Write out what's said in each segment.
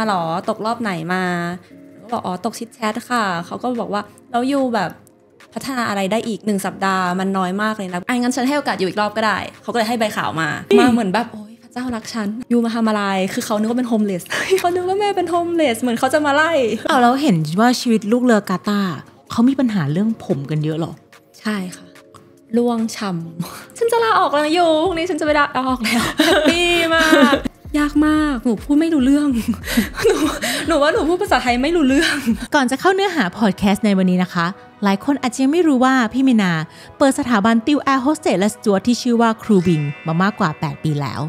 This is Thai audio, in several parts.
มาหรอตกรอบไหนมา ก็บอกอ๋อตกชิดแชทค่ะเขาก็บอกว่าแล้วยู่แบบพัฒนาอะไรได้อีกหนึ่งสัปดาห์มันน้อยมากเลยนะ ไอ้งั้นฉันให้โอกาสอยู่อีกรอบก็ได้ เขาก็เลยให้ใบขาวมา มาเหมือนแบบ โอ้ยพระเจ้ารักฉัน อยู่มาทำอะไรคือเขานึกว่าเป็นโฮมเลสเขานึกว่าแม่เป็นโฮมเลสเหมือนเขาจะมาไล่เอาแล้วเห็นว่าชีวิตลูกเรือกาตาเขามีปัญหาเรื่องผมกันเยอะหรอใช่ค่ะล่วงช้ำฉันจะลาออกแล้วอยู่พรุ่งนี้ฉันจะไปลาออกแล้วแฮปปี้มากยากมาก หนูพูดไม่รู้เรื่องหนูหนูว่าหนูพูดภาษาไทยไม่รู้เรื่อง ก่อนจะเข้าเนื้อหาพอดแคสต์ในวันนี้นะคะ หลายคนอาจจะยังไม่รู้ว่า พี่มินา เปิดสถาบันติวแอร์โฮสเตสและสจวตที่ชื่อว่าครูบิงมามากกว่า 8 ปีแล้ว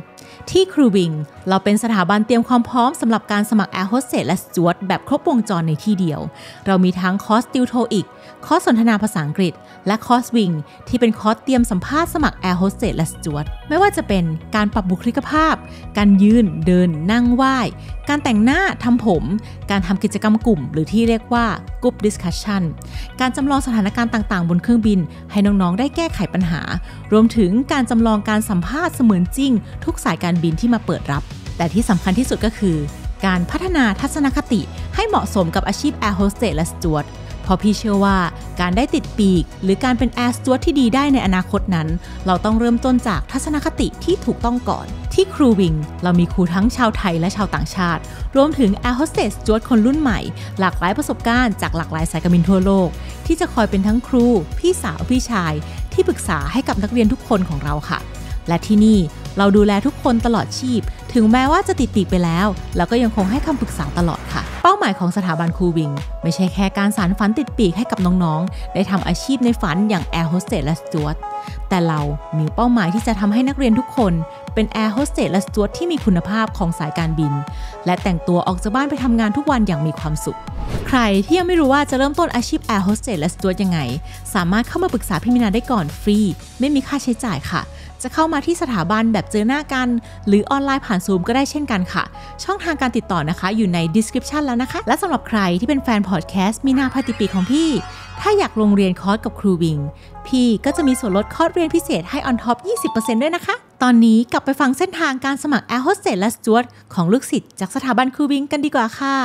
ที่ครูบิงเราเป็นสถาบันเตรียมความพร้อมสำหรับการสมัครแอร์โฮสเตสและสจวตแบบครบวงจรในที่เดียว เรามีทั้งคอร์สติวโทอีกคอร์สสนทนาภาษาอังกฤษ และคอร์สวิง ที่เป็นคอร์สเตรียมสัมภาษณ์สมัครแอร์โฮสเตสและสจวตไม่ว่าจะเป็นการปรับบุคลิกภาพ การยืนเดินนั่งไหว้ การแต่งหน้า ทำผม การทำกิจกรรมกลุ่ม หรือที่เรียกว่า กลุ่มดิสคัชชันการจำลองสถานการณ์ต่างๆ บนเครื่องบินให้น้องๆ ได้แก้ไขปัญหา รวมถึงการจำลองการสัมภาษณ์เสมือนจริง ทุกสายการบินที่มาเปิดรับ แต่ที่สำคัญที่สุดก็คือ การพัฒนาทัศนคติ ให้เหมาะสมกับอาชีพแอร์โฮสเตสและสจวตเพราะพี่เชื่อว่าการได้ติดปีก หรือการเป็นแอร์สจวตที่ดีได้ในอนาคตนั้น เราต้องเริ่มต้นจากทัศนคติที่ถูกต้องก่อน ที่ครูวิงเรามีครูทั้งชาวไทยและชาวต่างชาติ รวมถึงแอร์โฮสเตสจวตคนรุ่นใหม่ หลากหลายประสบการณ์จากหลากหลายสายการบินทั่วโลก ที่จะคอยเป็นทั้งครู พี่สาวพี่ชาย ที่ปรึกษาให้กับนักเรียนทุกคนของเราค่ะ และที่นี่เราดูแลทุกคนตลอดชีพถึงแม้ว่าจะติดปีกไปแล้ว เราก็ยังคงให้คำปรึกษาตลอดค่ะ เป้าหมายของสถาบันครูวิง ไม่ใช่แค่การสารฝันติดปีกให้กับน้องๆ ได้ทำอาชีพในฝันอย่างแอร์โฮสเตสและสจวตแต่เรามีเป้าหมายที่จะทำให้นักเรียนทุกคนเป็นแอร์โฮสเตสและสจวตที่มีคุณภาพของสายการบิน และแต่งตัวออกจากบ้านไปทำงานทุกวันอย่างมีความสุข ใครที่ยังไม่รู้ว่าจะเริ่มต้นอาชีพแอร์โฮสเตสและสจวตยังไง สามารถเข้ามาปรึกษาพี่มินาได้ก่อนฟรี ไม่มีค่าใช้จ่ายค่ะจะเข้ามาที่สถาบันแบบเจอหน้ากันหรือออนไลน์ผ่านซูมก็ได้เช่นกันค่ะ ช่องทางการติดต่อนะคะอยู่ใน description แล้วนะคะ และสำหรับใครที่เป็นแฟนพอดแคสต์มีนาพาติปีของพี่ ถ้าอยากลงเรียนคอร์สกับครูวิงพี่ก็จะมีส่วนลดคอร์สเรียนพิเศษให้ออนท็อป20%ด้วยนะคะ ตอนนี้กลับไปฟังเส้นทางการสมัครแอร์โฮสเตสและสจวตของลูกศิษย์จากสถาบันครูวิงกันดีกว่าค่ะ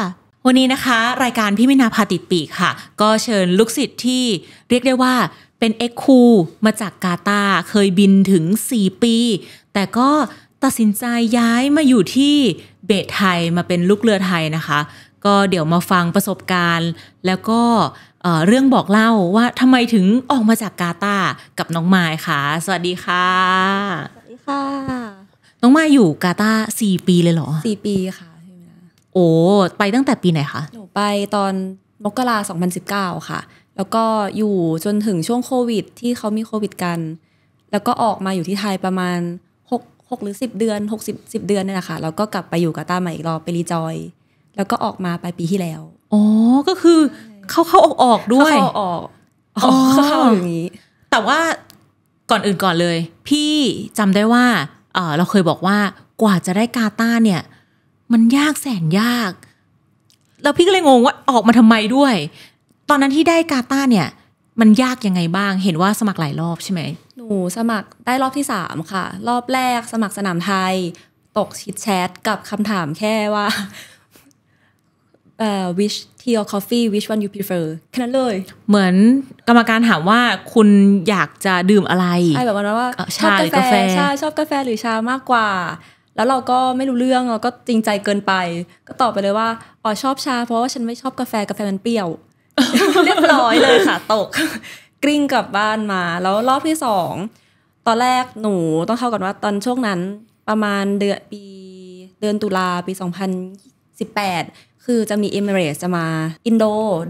วันนี้นะคะ รายการพี่มินาพาติดปีค่ะ ก็เชิญลูกศิษย์ที่เรียกได้ว่าเป็นเอ็กคูมาจากกาตาเคยบินถึง 4 ปี แต่ก็ตัดสินใจย้ายมาอยู่ที่เบตไทยมาเป็นลูกเรือไทยนะคะ ก็เดี๋ยวมาฟังประสบการณ์ แล้วก็เรื่องบอกเล่าว่าทำไมถึงออกมาจากกาตากับน้องไม้ค่ะสวัสดีค่ะ สวัสดีค่ะ น้องไม้อยู่กาตาสี่ปีเลยเหรอสี่ปีค่ะโอ้ไปตั้งแต่ปีไหนคะหนูไปตอนมกราสองพันสิบเก้าค่ะแล้วก็อยู่จนถึงช่วงโควิด ที่เขามีโควิดกัน แล้วก็ออกมาอยู่ที่ไทยประมาณ6 6หรือ10เดือน6 10 10เดือนนี่แหละค่ะแล้วก็กลับไปอยู่กาตาร์ม่อีกรอบไปรีจอย แล้วก็ออกมาไปปีที่แล้วอ๋อก็คือเข้าเข้าออกออกด้วยเข้าออกออเข้าอย่างนี้ แต่ว่าก่อนอื่นก่อนเลย พี่จำได้ว่าเออเราเคยบอกว่ากว่าจะได้กาตาเนี่ย มันยากแสนยากแล้วพี่ก็เลยงงว่าออกมาทำไมด้วยตอนนั้นที่ได้กาตาเนี่ยมันยากยังไงบ้าง เห็นว่าสมัครหลายรอบใช่ไหมหนูสมัครได้รอบที่สามค่ะ รอบแรกสมัครสนามไทย ตกชิดแชทกับคำถามแค่ว่าเอ่อ which tea or coffee which one you prefer แค่นั้นเลย เหมือนกรรมการถามว่าคุณอยากจะดื่มอะไร ใช่ แบบว่าว่าชอบกาแฟชาชอบกาแฟหรือชามากกว่า แล้วเราก็ไม่รู้เรื่องเราก็จริงใจเกินไป ก็ตอบไปเลยว่าอ๋อชอบชา เพราะว่าฉันไม่ชอบกาแฟกาแฟมันเปรี้ยวเรียบร้อยเลยค่ะ ตกกริ่งกลับบ้านมา แล้วรอบที่สอง ตอนแรกหนูต้องเข้ากันว่าตอนช่วงนั้น ประมาณเดือนปีเดือนตุลาปี 2018 คือจะมีเอมเรสจะมาอินโด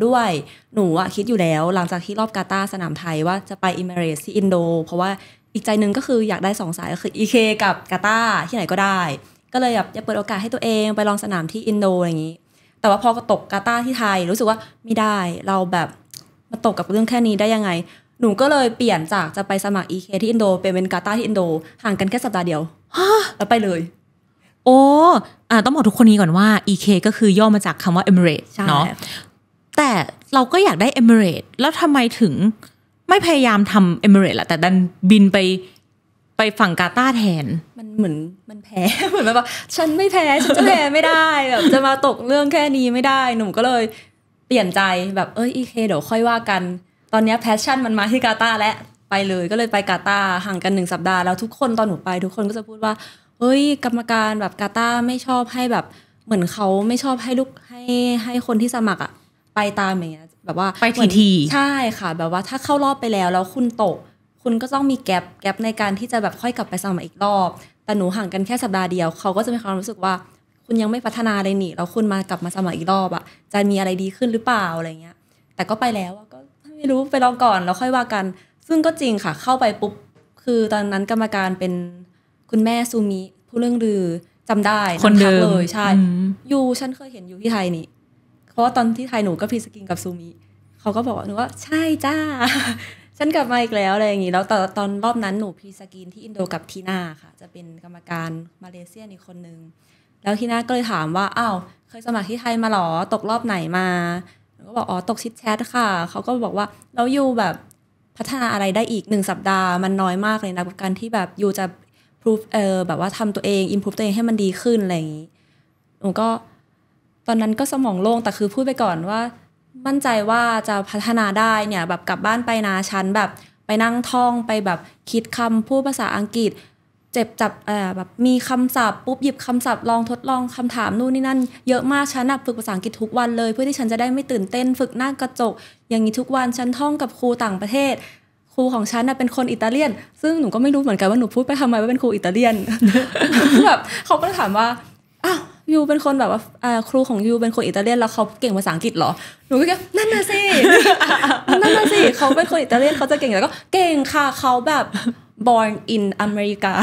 ด้วยหนูอะคิดอยู่แล้วหลังจากที่รอบกาตาสนามไทยว่าจะไปเอมเรสที่อินโดเพราะว่าอีกใจหนึ่งก็คืออยากได้สองสายก็คืออีเคกับกาตาที่ไหนก็ได้ ก็เลยแบบจะเปิดโอกาสให้ตัวเองไปลองสนามที่อินโดอย่างนี้แต่ว่าพอตกกาตาที่ไทย รู้สึกว่าไม่ได้เราแบบมาตกกับเรื่องแค่นี้ได้ยังไง หนูก็เลยเปลี่ยนจากจะไปสมัครอีเคที่อินโดไปเป็นกาตาที่อินโด ห่างกันแค่สัปดาห์เดียวแล้วไปเลย โอ้อ่าต้องบอกทุกคนนี้ก่อนว่า EK ก็คือย่อมาจากคำว่า e m i r a t e เนาะแต่เราก็อยากได้ e m i r a t e แล้วทำไมถึงไม่พยายามทำ e m i r a t e ล่ะแต่ดันบินไปไปฝั่งกาตาแทน มันเหมือนมันแพ้เหมือนแบบฉันไม่แพ้ฉันจะแพ้ไม่ได้แบบจะมาตกเรื่องแค่นี้ไม่ได้หนุ่มก็เลย เปลี่ยนใจแบบเอ้ยอีเคเดี๋ยวค่อยว่ากันตอนนี้แพชชั่นมันมาที่กาตาแล้วไปเลยก็เลยไปกาตาห่างกันหนึ่งสัปดาห์แล้วทุกคนตอนหนูไป ทุกคนก็จะพูดว่าเฮ้ย กรรมการแบบกาตาไม่ชอบให้แบบ เหมือนเขาไม่ชอบให้ลูกให้ให้คนที่สมัครอะไปตามอย่างเงี้ยแบบว่าไปทีทีใช่ค่ะ แบบว่าถ้าเข้ารอบไปแล้วแล้วคุณตกคุณก็ต้องมีแกลบแกลในการที่จะแบบค่อยกลับไปสมัครอีกรอบแต่หนูห่างกันแค่สัปดาห์เดียวเขาก็จะมีความรู้สึกว่าคุณยังไม่พัฒนาเลยนี่แล้วคุณมากลับมาสมัครอีกรอบอะจะมีอะไรดีขึ้นหรือเปล่าอะไรเงี้ยแต่ก็ไปแล้วก็ไม่รู้ไปลองก่อนแล้วค่อยว่ากัน ซึ่งก็จริงค่ะเข้าไปปุ๊บคือตอนนั้นกรรมการเป็นคุณแม่ซูมิผู้เรื่องรือจำได้คนเดิมเลย ใช่ยูฉันเคยเห็นยูที่ไทยนี่ เพราะว่าตอนที่ไทยหนูก็พีสกินกับซูมิเขาก็บอกหนูว่า ใช่จ้าฉันกลับมาอีกแล้วอะไรอย่างนี้แล้วตอนตอนรอบนั้นหนูพีสกรีนที่อินโดกับทีน่าค่ะ จะเป็นกรรมการมาเลเซียอีกคนนึงแล้วทีน่าก็เลยถามว่าอ้าวเคยสมัครที่ไทยมาหรอตกรอบไหนมาก็บอกอ๋อตกชิดแชทค่ะเขาก็บอกว่าเราอยู่แบบพัฒนาอะไรได้อีกหนึ่งสัปดาห์มันน้อยมากเลยนะกับการที่แบบอยู่จะพูฟเออแบบว่าทำตัวเองอินพูฟตัวเองให้มันดีขึ้นอะไรอย่างนี้หนูก็ตอนนั้นก็สมองโล่งแต่คือพูดไปก่อนว่ามั่นใจว่าจะพัฒนาได้เนี่ยแบบกลับบ้านไปนาชั้นแบบ ไปนั่งท่องไปแบบคิดคำพูดภาษาอังกฤษ เจ็บจับเอ่อแบบมีคำศัพท์ปุ๊บหยิบคำศัพท์ลองทดลองคำถามนู่นนี่นั่นเยอะมากฉันฝึกภาษาอังกฤษทุกวันเลยเพื่อที่ฉันจะได้ไม่ตื่นเต้น ฝึกหน้ากระจก อย่างนี้ทุกวันฉันท่องกับครูต่างประเทศ ครูของฉันเป็นคนอิตาเลียนซึ่งหนูก็ไม่รู้เหมือนกันว่าหนูพูดไปทำไมว่าเป็นครูอิตาเลียนแบบเขาก็ถามว่ายูเป็นคนแบบว่าครูของยูเป็นคนอิตาเลียนแล้วเขาเก่งภาษาอังกฤษเหรอหนูก็แค่นั่นน่ะสินั่นน่ะสิเขาเป็นคนอิตาเลียน เขาจะเก่งแล้วก็เก่งค่ะเขาแบบ born in อเมริกา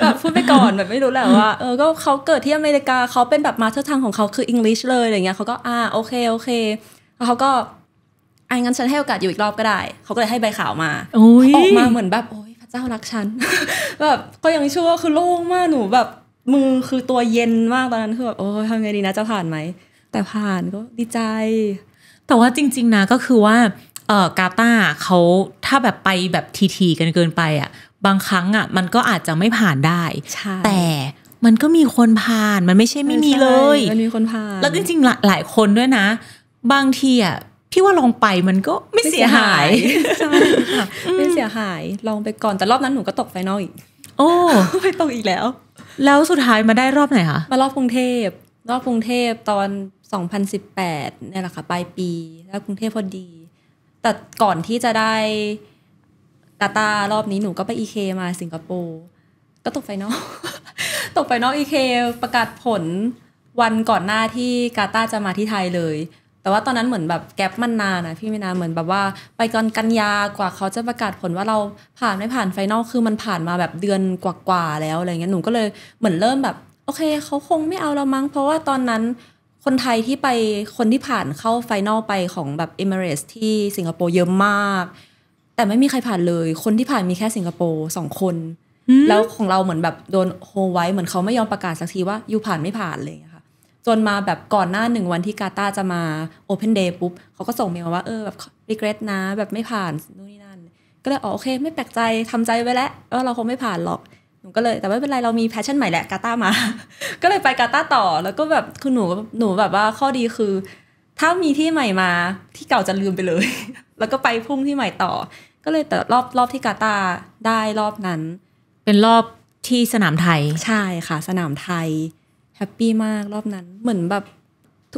แบบพูดไปก่อนแบบไม่รู้แหละว่าเออก็เขาเกิดที่อเมริกาเขาเป็นแบบมาเธอทางของเขาคืออังกฤษเลยอะไรเงี้ยเขาก็อ่าโอเคโอเค แล้วเขาก็อันงั้นฉันให้โอกาสอยู่อีกรอบก็ได้เขาก็เลยให้ใบขาวมาออกมาเหมือนแบบโอ้ยพระเจ้ารักฉันแบบก็ยังชั่วคือโล่งมากหนูแบบมึงคือตัวเย็นมากตอนนั้นคือแบบโอ้ทำไงดีนะจะผ่านไหมแต่ผ่านก็ดีใจ แต่ว่าจริง ๆ นะก็คือว่าเออกาตาเขาถ้าแบบไปแบบทีๆกันเกินไปอ่ะบางครั้งอ่ะ มันก็อาจจะไม่ผ่านได้แต่มันก็มีคนผ่านมันไม่ใช่ไม่มีเลย มันมีคนผ่าน แล้วจริง ๆ หลายคนด้วยนะ บางทีอ่ะพี่ว่าลองไปมันก็ไม่เสียหาย ใช่ไม่เสียหายลองไปก่อน แต่รอบนั้นหนูก็ตกไฟนอลอีกโอ้ไปตกอีกแล้วแล้วสุดท้ายมาได้รอบไหนคะมารอบกรุงเทพรอบกรุงเทพตอน 2018 เนี่ยแหละค่ะปลายปีแล้วกรุงเทพพอดี แต่ก่อนที่จะได้ตาตารอบนี้หนูก็ไปอีเคมาสิงคโปร์ ก็ตกไฟนอลตกไฟนอลอีเคประกาศผล วันก่อนหน้าที่กาตาจะมาที่ไทยเลยแต่ว่าตอนนั้นเหมือนแบบแกลบมันนานนะพี่มินาเหมือนแบบว่า ไปก่อนกันยากว่าเขาจะประกาศผลว่าเราผ่านไม่ผ่านไฟนอลคือมันผ่านมาแบบเดือนกว่าๆแล้วอะไรเงี้ยหนูก็เลยเหมือนเริ่มแบบโอเค เขาคงไม่เอาเรามั้ง เพราะว่าตอนนั้นคนไทยที่ไปคนที่ผ่านเข้าไฟนอลไปของแบบเอเมเรสที่สิงคโปร์เยอะมาก แต่ไม่มีใครผ่านเลยคนที่ผ่านมีแค่สิงคโปร์สองคน แล้วของเราเหมือนแบบโดนโฮไว้เหมือนเขาไม่ยอมประกาศสักทีว่าอยู่ผ่านไม่ผ่านเลยจนมาแบบก่อนหน้าหนึ่งวันที่กาตาจะมา Open Day ปุ๊บเขาก็ส่งเมลมาว่าเออแบบรีเกรสนะ แบบไม่ผ่านนู่นนี่นั่นก็เลยอ๋อโอเคไม่แปลกใจทำใจไว้แล้วว่าเราคงไม่ผ่านหรอกหนูก็เลย แต่ไม่เป็นไรเรามีแพชชั่นใหม่แหละกาตามา ก็เลยไปกาตาต่อ แล้วก็แบบคือหนูหนูแบบว่าข้อดีคือถ้ามีที่ใหม่มาที่เก่าจะลืมไปเลย แล้วก็ไปพุ่งที่ใหม่ต่อ ก็เลยแต่รอบรอบที่กาตาได้รอบนั้น เป็นรอบที่สนามไทยใช่ค่ะสนามไทยแฮปปี้มากรอบนั้น เหมือนแบบ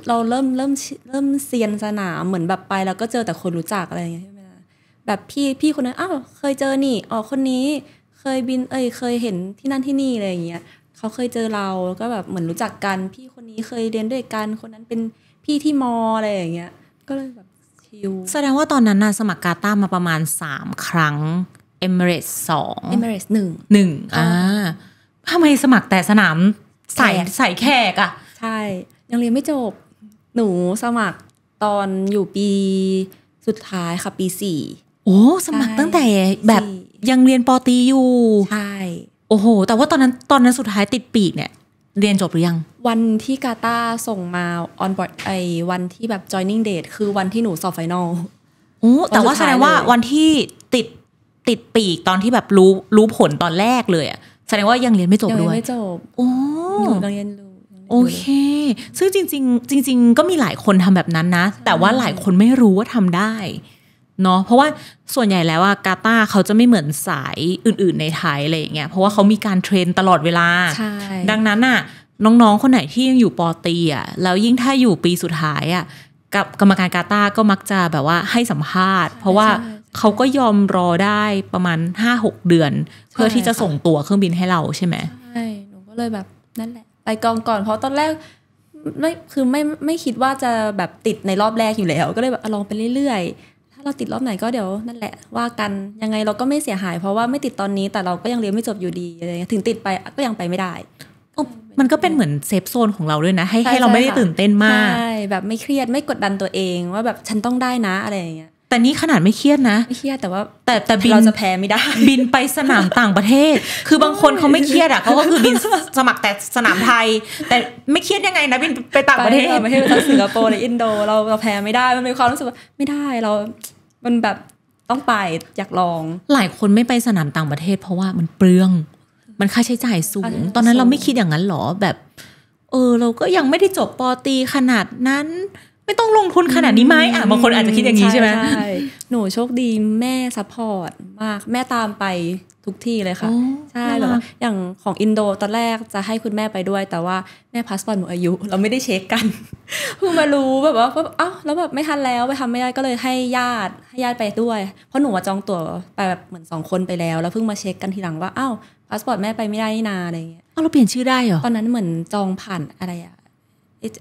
เราเริ่มเริ่มเริ่มเซียนสนามเหมือนแบบไป แล้วก็เจอแต่คนรู้จักอะไรอย่างเงี้ยใช่ไหมแบบพี่พี่คนนั้นอ้าวเคยเจอนี่อ๋อคนนี้เคยบิน เอ้ยเคยเห็นที่นั่นที่นี่อะไรอย่างเงี้ยเขาเคยเจอเราแล้วก็แบบเหมือนรู้จักกันพี่คนนี้เคยเรียนด้วยกัน คนนั้นเป็นพี่ที่มออะไรอย่างเงี้ย ก็เลยแบบชิวแสดงว่าตอนนั้นนะสมัครกาตามาประมาณสามครั้งเอเมเรสสองเอเมเรสหนึ่งหนึ่งอ่าทำไมสมัครแต่สนามสายสายแขกอ่ะ ใช่ ยังเรียนไม่จบหนูสมัครตอนอยู่ปีสุดท้ายค่ะปีสี่โอ้สมัครตั้งแต่แบบยังเรียนปอตีอยู่ใช่โอ้โหแต่ว่าตอนนั้นตอนนั้นสุดท้ายติดปีกเนี่ย เรียนจบหรือยัง วันที่กาตาส่งมาออนบอร์ดไอวันที่แบบ joining date คือวันที่หนูสอบไฟนอลโอ้แต่ว่าแสดงว่าวันที่ติดติดปีกตอนที่แบบรู้รู้ผลตอนแรกเลยอะแสดงว่ายังเรียนไม่จบด้วย ยังไม่จบโอ้ยังเรียนรู้โอเคซึ่งจริง ๆ จริงๆ ก็มีหลายคนทำแบบนั้นนะ แต่ว่าหลายคนไม่รู้ว่าทำได้ เนาะ เพราะว่าส่วนใหญ่แล้วอะกาตาเขาจะไม่เหมือนสายอื่นๆในไทยอะไรอย่างเงี้ย เพราะว่าเขามีการเทรนตลอดเวลา ดังนั้นอะน้อง ๆ คนไหนที่ยังอยู่ปอตีอะแล้วยิ่งถ้าอยู่ปีสุดท้ายอะกับกรรมการกาตาก็มักจะแบบว่าให้สัมภาษณ์ เพราะว่าเขาก็ยอมรอได้ประมาณห้าหกเดือน เพื่อที่จะส่งตั๋วเครื่องบินให้เราใช่ไหมใช่หนูก็เลยแบบนั่นแหละไปกองก่อนเพราะตอนแรกไม่คือไม่ไม่คิดว่าจะแบบติดในรอบแรก อยู่แล้ว ก็เลยแบบลองไปเรื่อยๆ ถ้าเราติดรอบไหนก็เดี๋ยวนั่นแหละว่ากันยังไงเราก็ไม่เสียหายเพราะว่าไม่ติดตอนนี้แต่เราก็ยังเรียนไม่จบอยู่ดีอะไรเงี้ยถึงติดไปก็ยังไปไม่ได้ มันก็เป็นเหมือนเซฟโซนของเราด้วยนะ ให้ให้เราไม่ได้ตื่นเต้นมากใช่แบบไม่เครียดไม่กดดันตัวเองว่าแบบฉันต้องได้นะอะไรอย่างเงี้ยแต่นี่ขนาดไม่เครียดนะ ไม่เครียดแต่ว่า แต่แต่บินเราจะแพ้ไม่ได้ บินไปสนามต่างประเทศ คือบางคนเขาไม่เครียดอ่ะเขาก็คือบินสมัครแต่สนามไทยแต่ไม่เครียดยังไงนะ บินไปต่างประเทศไมประเทศไปสิงคโปร์ในอินโด เราเราแพ้ไม่ได้ มันมีความรู้สึกว่า ไม่ได้เรา มันแบบต้องไปอยากลอง หลายคนไม่ไปสนามต่างประเทศเพราะว่ามันเปลืองมันค่าใช้จ่ายสูง ตอนนั้นเราไม่คิดอย่างนั้นหรอแบบ เออ เราก็ยังไม่ได้จบปอตีขนาดนั้นไม่ต้องลงทุนขนาดนี้ไหมอ่ะบางคนอาจจะคิดอย่างนี้ใช่ไหมใช่หนูโชคดีแม่ซัพพอร์ตมากแม่ตามไปทุกที่เลยค่ะ ใช่แบบอย่างของอินโดตอนแรกจะให้คุณแม่ไปด้วย แต่ว่าแม่พาสปอร์ตหมดอายุ เราไม่ได้เช็คกันเพิ่งมารู้แบบว่าเอ้าแล้วแบบไม่ทันแล้วไปทำไม่ได้ก็เลยให้ญาติให้ญาติไปด้วยเพราะหนูจองตั๋วไปแบบเหมือนสองคนไปแล้วแล้วเพิ่งมาเช็คกันทีหลังว่าอ้าวพาสปอร์ตแม่ไปไม่ได้นานาอะไรเงี้ย อ้าวเราเปลี่ยนชื่อได้เหรอ ตอนนั้นเหมือนจองผ่านอะไรอะ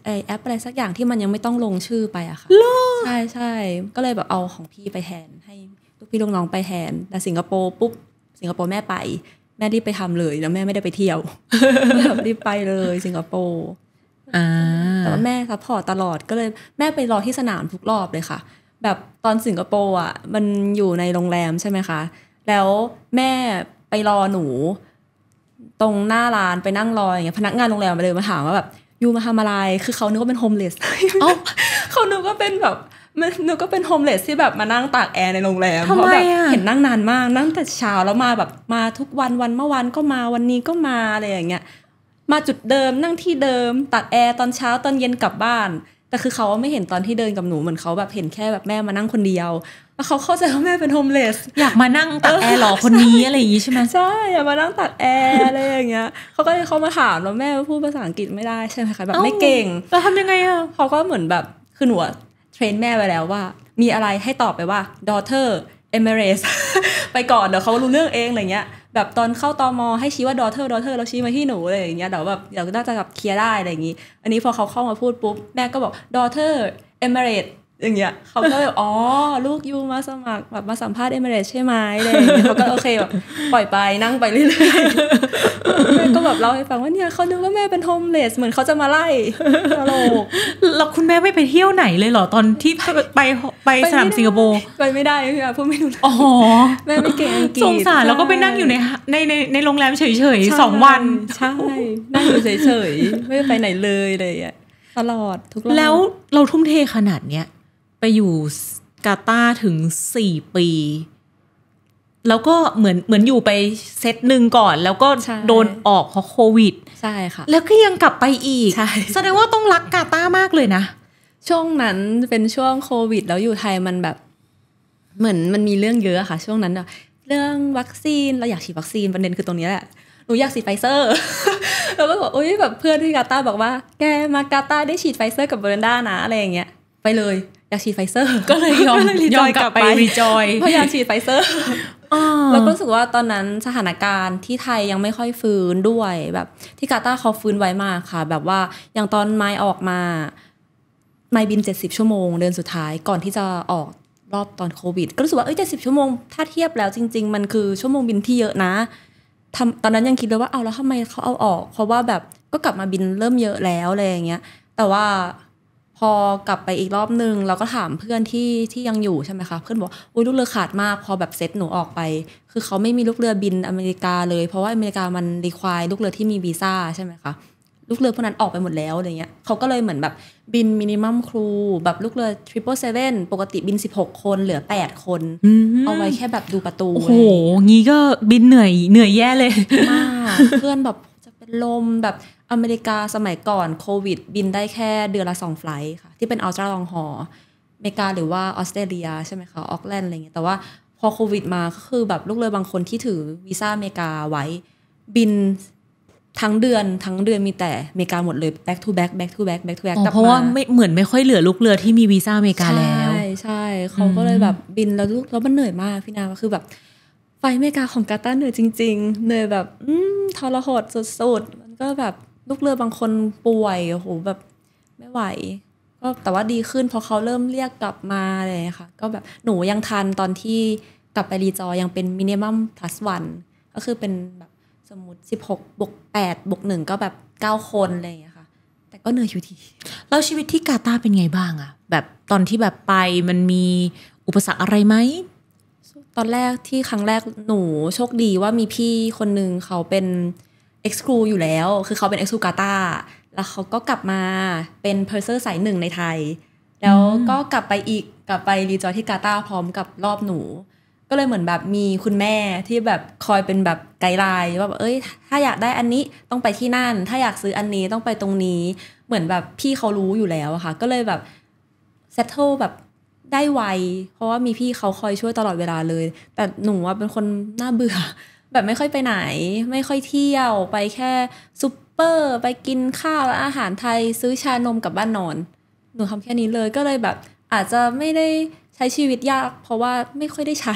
ไอแอปอะไรสักอย่างที่มันยังไม่ต้องลงชื่อไปอะค่ะใช่ใช่ ก็เลยแบบเอาของพี่ไปแทนให้ลูกพี่ลูกน้องไปแทนแต่สิงคโปร์ปุ๊บ สิงคโปร์แม่ไป แม่รีบไปทำเลยแล้วแม่ไม่ได้ไปเที่ยวรีบไปเลยสิงคโปร์แต่ว่าแม่ซัพพอร์ตตลอดก็เลยแม่ไปรอที่สนามทุกรอบเลยค่ะ แบบตอนสิงคโปร์อ่ะ มันอยู่ในโรงแรมใช่ไหมคะ แล้วแม่ไปรอหนู ตรงหน้าร้านไปนั่งรออย่างเงี้ยพนักงานโรงแรมมาเลยมาถามว่าแบบยูมาทำอะไรคือเขานึกว่าเป็นโฮมเลสเขานึกว่าเป็นแบบมันหนูก็เป็นโฮมเลสที่แบบมานั่งตากแอร์ในโรงแรมเพราะแบบเห็นนั่งนานมากนั่งแต่เช้าแล้วมาแบบมาทุกวันวันเมื่อวานก็มาวันนี้ก็มาอะไรอย่างเงี้ยมาจุดเดิมนั่งที่เดิมตากแอร์ตอนเช้าตอนเย็นกลับบ้าน แต่คือเขาไม่เห็นตอนที่เดินกับหนูเหมือนเขาแบบเห็นแค่แบบแม่มานั่งคนเดียวแล้วเขาเข้าใจว่าแม่เป็นโฮมเลสอยากมานั่งตักแอร์หรอ คนนี้อะไรอย่างงี้ใช่ไหมใช่อยากมานั่งตัดแอร์อะไรอย่างเงี้ยเขาก็เลยเข้ามาถามว่าแม่พูดภาษาอังกฤษไม่ได้ใช่ไหมคะแบบไม่เก่งล้วทำยังไงอ่ะเขาก็เหมือนแบบคือหนูเทรนแม่ไปแล้วว่า มีอะไรให้ตอบไปว่า daughter emirates ไปก่อนเดี๋ยวเขารู้เรื่องเองอะไรเงี้ย แบบตอนเข้าตอมอให้ชี้ว่า daughter daughter แล้วชี้มาที่หนูอะไรอย่างเงี้ยเดี๋ยวแบบเดี๋ยวน่าจะแบบเคลียร์ได้อะไรอย่างงี้ อันนี้พอเขาเข้ามาพูดปุ๊บแม่ก็บอก daughter emirates อย่างเงี้ยเขาก็แบบอ๋อลูกยูมาสมัครแบบมาสัมภาษณ์เอเมเรสใช่ไหมเลยเขาก็โอเคแบบปล่อยไปนั่งไปเรื่อยๆแม่ก็แบบเล่าให้ฟังว่าเนี่ยเขาดูว่าแม่เป็นโฮมเลสเหมือนเขาจะมาไล่ตลกแล้วคุณแม่ไม่ไปเที่ยวไหนเลยเหรอ ตอนที่ไปไปสนามสิงคโปร์ไปไม่ได้พี่อาพูดไม่รู้อ๋อแม่ไม่เก่งงกสงสารแล้วก็ไปนั่งอยู่ในในในในโรงแรมเฉยๆสองวันใช่นั่งอยู่เฉยๆไม่ไปไหนเลยเลยอ่ะตลอดทุกแล้วเราทุ่มเทขนาดเนี้ยไปอยู่กาตาถึงสี่ปี แล้วก็เหมือนเหมือนอยู่ไปเซตหนึ่งก่อน แล้วก็โดนออกเพราะโควิด ใช่ค่ะ แล้วก็ยังกลับไปอีกแสดงว่าต้องรักกาตามากเลยนะ ช่วงนั้นเป็นช่วงโควิด แล้วอยู่ไทยมันแบบ เหมือนมันมีเรื่องเยอะค่ะ ช่วงนั้น เรื่องวัคซีนเราอยากฉีดวัคซีนประเด็นคือตรงนี้แหละ หนูอยากฉีดไฟเซอร์แล้วก็บอกอุ้ยแบบเพื่อนที่กาตาบอกว่า แกมากาตาได้ฉีดไฟเซอร์ กับเบรนด้านะอะไรอย่างเงี้ย ไปเลยยาฉีดไฟเซอร์ก็เลยยอมยอมกลับไปรีจอยเพราะยาฉีดไฟเซอร์เราก็รู้สึกว่าตอนนั้นสถานการณ์ที่ไทยยังไม่ค่อยฟื้นด้วยแบบที่กาตาเขาฟื้นไวมากค่ะ แบบว่าอย่างตอนไม้ออกมาไม้บินเจ็ดสิบชั่วโมงเดือนสุดท้ายก่อนที่จะออกรอบตอนโควิดก็รู้สึกว่าเอ้ยเจ็ดสิบชั่วโมงถ้าเทียบแล้วจริง ๆมันคือชั่วโมงบินที่เยอะนะทำตอนนั้นยังคิดเลยว่าเอาแล้วทำไมเขาเอาออกเพราะว่าแบบก็กลับมาบินเริ่มเยอะแล้วอะไรอย่างเงี้ย แต่ว่าพอกลับไปอีกรอบนึงเราก็ถามเพื่อนที่ที่ยังอยู่ใช่ไหมคะเพื่อนบอกอุ้ยลูกเรือขาดมากพอแบบเซตหนูออกไป คือเขาไม่มีลูกเรือบินอเมริกาเลย เพราะว่าอเมริกามันรีควายลูกเรือที่มีวีซ่าใช่ไหมคะลูกเรือพวกนั้นออกไปหมดแล้วอะไรเงี้ยเขาก็เลยเหมือนแบบบินมินิมัมครูแบบลูกเรือทริปเปิลเซเว่นปกติบิน 16 คนเหลือ 8 คน เอาไว้แค่แบบดูประตูโอ้โหงี้ก็บินเหนื่อยเหนื่อยแย่เลยมากเพื่อนแบบจะเป็นลมแบบอเมริกาสมัยก่อนโควิด บินได้แค่เดือนละสองไฟล์ค่ะ ที่เป็นอัลตราลองหออเมริกา หรือว่าออสเตรเลียใช่ไหมคะ ออกแลนด์ อะไรเงี้ยแต่ว่าพอโควิดมาก็คือแบบลูกเรือบางคนที่ถือวีซ่าอเมริกาไว้บินทั้งเดือนทั้งเดือนมีแต่อเมริกาหมดเลย back to back back to back back to back เพราะว่าไม่เหมือนไม่ค่อยเหลือลูกเรือที่มีวีซ่าอเมริกาแล้วใช่ใช่ เขาก็เลยแบบบินแล้วลูกแล้วมันเหนื่อยมากพี่นาก็คือแบบไฟอเมริกาของกาตาร์เหนื่อยจริง ๆเหนื่อยแบบอืทรหดสุดๆมันก็แบบลูกเรือบางคนป่วยโอ้โหแบบไม่ไหวก็แต่ว่าดีขึ้น พอเขาเริ่มเรียกกลับมาเลยค่ะ ก็แบบหนูยังทันตอนที่กลับไปรีจอยังเป็นมินิมัมพลัสวันก็คือเป็นแบบสมมติสิบวกแปดบวกหนึ่งก็แบบเก้าคนเลยค่ะ แต่ก็เหนื่อยอยู่ทีแล้วชีวิตที่กาตาเป็นไงบ้างอะแบบตอนที่แบบไปมันมีอุปสรรคอะไรไหม ตอนแรกที่ครั้งแรกหนูโชคดีว่ามีพี่คนหนึ่งเขาเป็นเอ็กซ์ครูอยู่แล้ว คือเขาเป็นเอ็กซ์คูกาตาแล้วเขาก็กลับมาเป็นเพอร์เซอร์สายหนึ่งในไทย แล้วก็กลับไปอีก กลับไปรีจอยที่กาตาพร้อมกับรอบหนู ก็เลยเหมือนแบบมีคุณแม่ที่แบบคอยเป็นแบบไกด์ไลน์ว่าแบบ เอ้ย ถ้าอยากได้อันนี้ต้องไปที่นั่น ถ้าอยากซื้ออันนี้ต้องไปตรงนี้ เหมือนแบบพี่เขารู้อยู่แล้วอะค่ะ ก็เลยแบบเซตเทิลแบบได้ไว เพราะว่ามีพี่เขาคอยช่วยตลอดเวลาเลย แต่หนูว่าเป็นคนน่าเบื่อแบบไม่ค่อยไปไหนไม่ค่อยเที่ยวไปแค่ซุปเปอร์ไปกินข้าวและอาหารไทยซื้อชานมกับบ้านนอน หนูทำแค่นี้เลยก็เลยแบบ อาจจะไม่ได้ใช้ชีวิตยาก เพราะว่าไม่ค่อยได้ใช้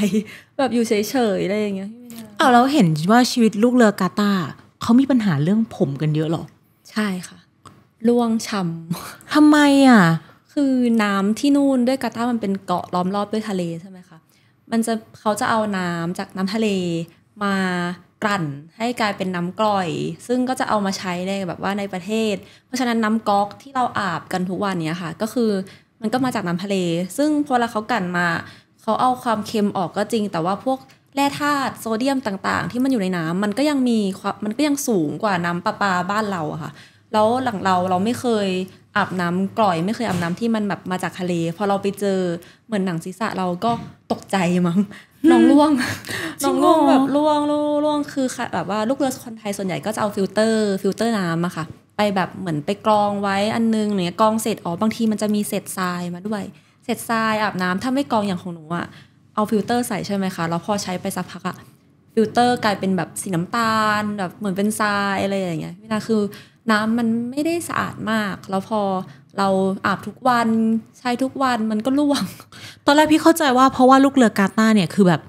แบบอยู่เฉยๆอะไรอย่างเงี้ยเอาเราเห็นว่าชีวิตลูกเรือกาตาเขามีปัญหาเรื่องผมกันเยอะหรอใช่ค่ะร่วงช้ำทำไมอ่ะ คือน้ำที่นู่นด้วยกาตามันเป็นเกาะล้อมรอบด้วยทะเลใช่ไหมคะมันจะเขาจะเอาน้ำจากน้ำทะเลมากลั่น ให้กลายเป็นน้ำกร่อย ซึ่งก็จะเอามาใช้ได้แบบว่าในประเทศ เพราะฉะนั้นน้ำก๊อกที่เราอาบกันทุกวันเนี้ยค่ะ ก็คือมันก็มาจากน้ำทะเล ซึ่งพอเราเขากลั่นมาเขาเอาความเค็มออกก็จริง แต่ว่าพวกแร่ธาตุโซเดียมต่างๆ ที่มันอยู่ในน้ำมันก็ยังมีมันก็ยังสูงกว่าน้ำประปาบ้านเราค่ะ แล้วหลังเราเราไม่เคยอาบน้ำกร่อย ไม่เคยอาบน้ำที่มันแบบมาจากทะเลพอเราไปเจอเหมือนหนังศีรษะเราก็ตกใจมั้งน้องล่วงน้องล่วงแบบล่วงล่วงคือแบบว่าลูกเรือคนไทยส่วนใหญ่ก็จะเอาฟิลเตอร์ฟิลเตอร์น้ำอะค่ะไปแบบเหมือนไปกรองไว้อันนึง เนี่ยกรองเสร็จอ๋อบางทีมันจะมีเศษทรายมาด้วยเศษทรายอาบน้ำถ้าไม่กรองอย่างของหนูอะเอาฟิลเตอร์ใส่ใช่ไหมคะแล้วพอใช้ไปสักพักอะฟิลเตอร์กลายเป็นแบบสีน้ำตาล แบบเหมือนเป็นทรายอะไรอย่างเงี้ยเวลาคือ น้ำมันไม่ได้สะอาดมาก แล้วพอเราอาบทุกวันใช้ทุกวันมันก็ร่วง ตอนแรกพี่เข้าใจว่าเพราะว่าลูกเรือกาตาเนี่ยคือแบบ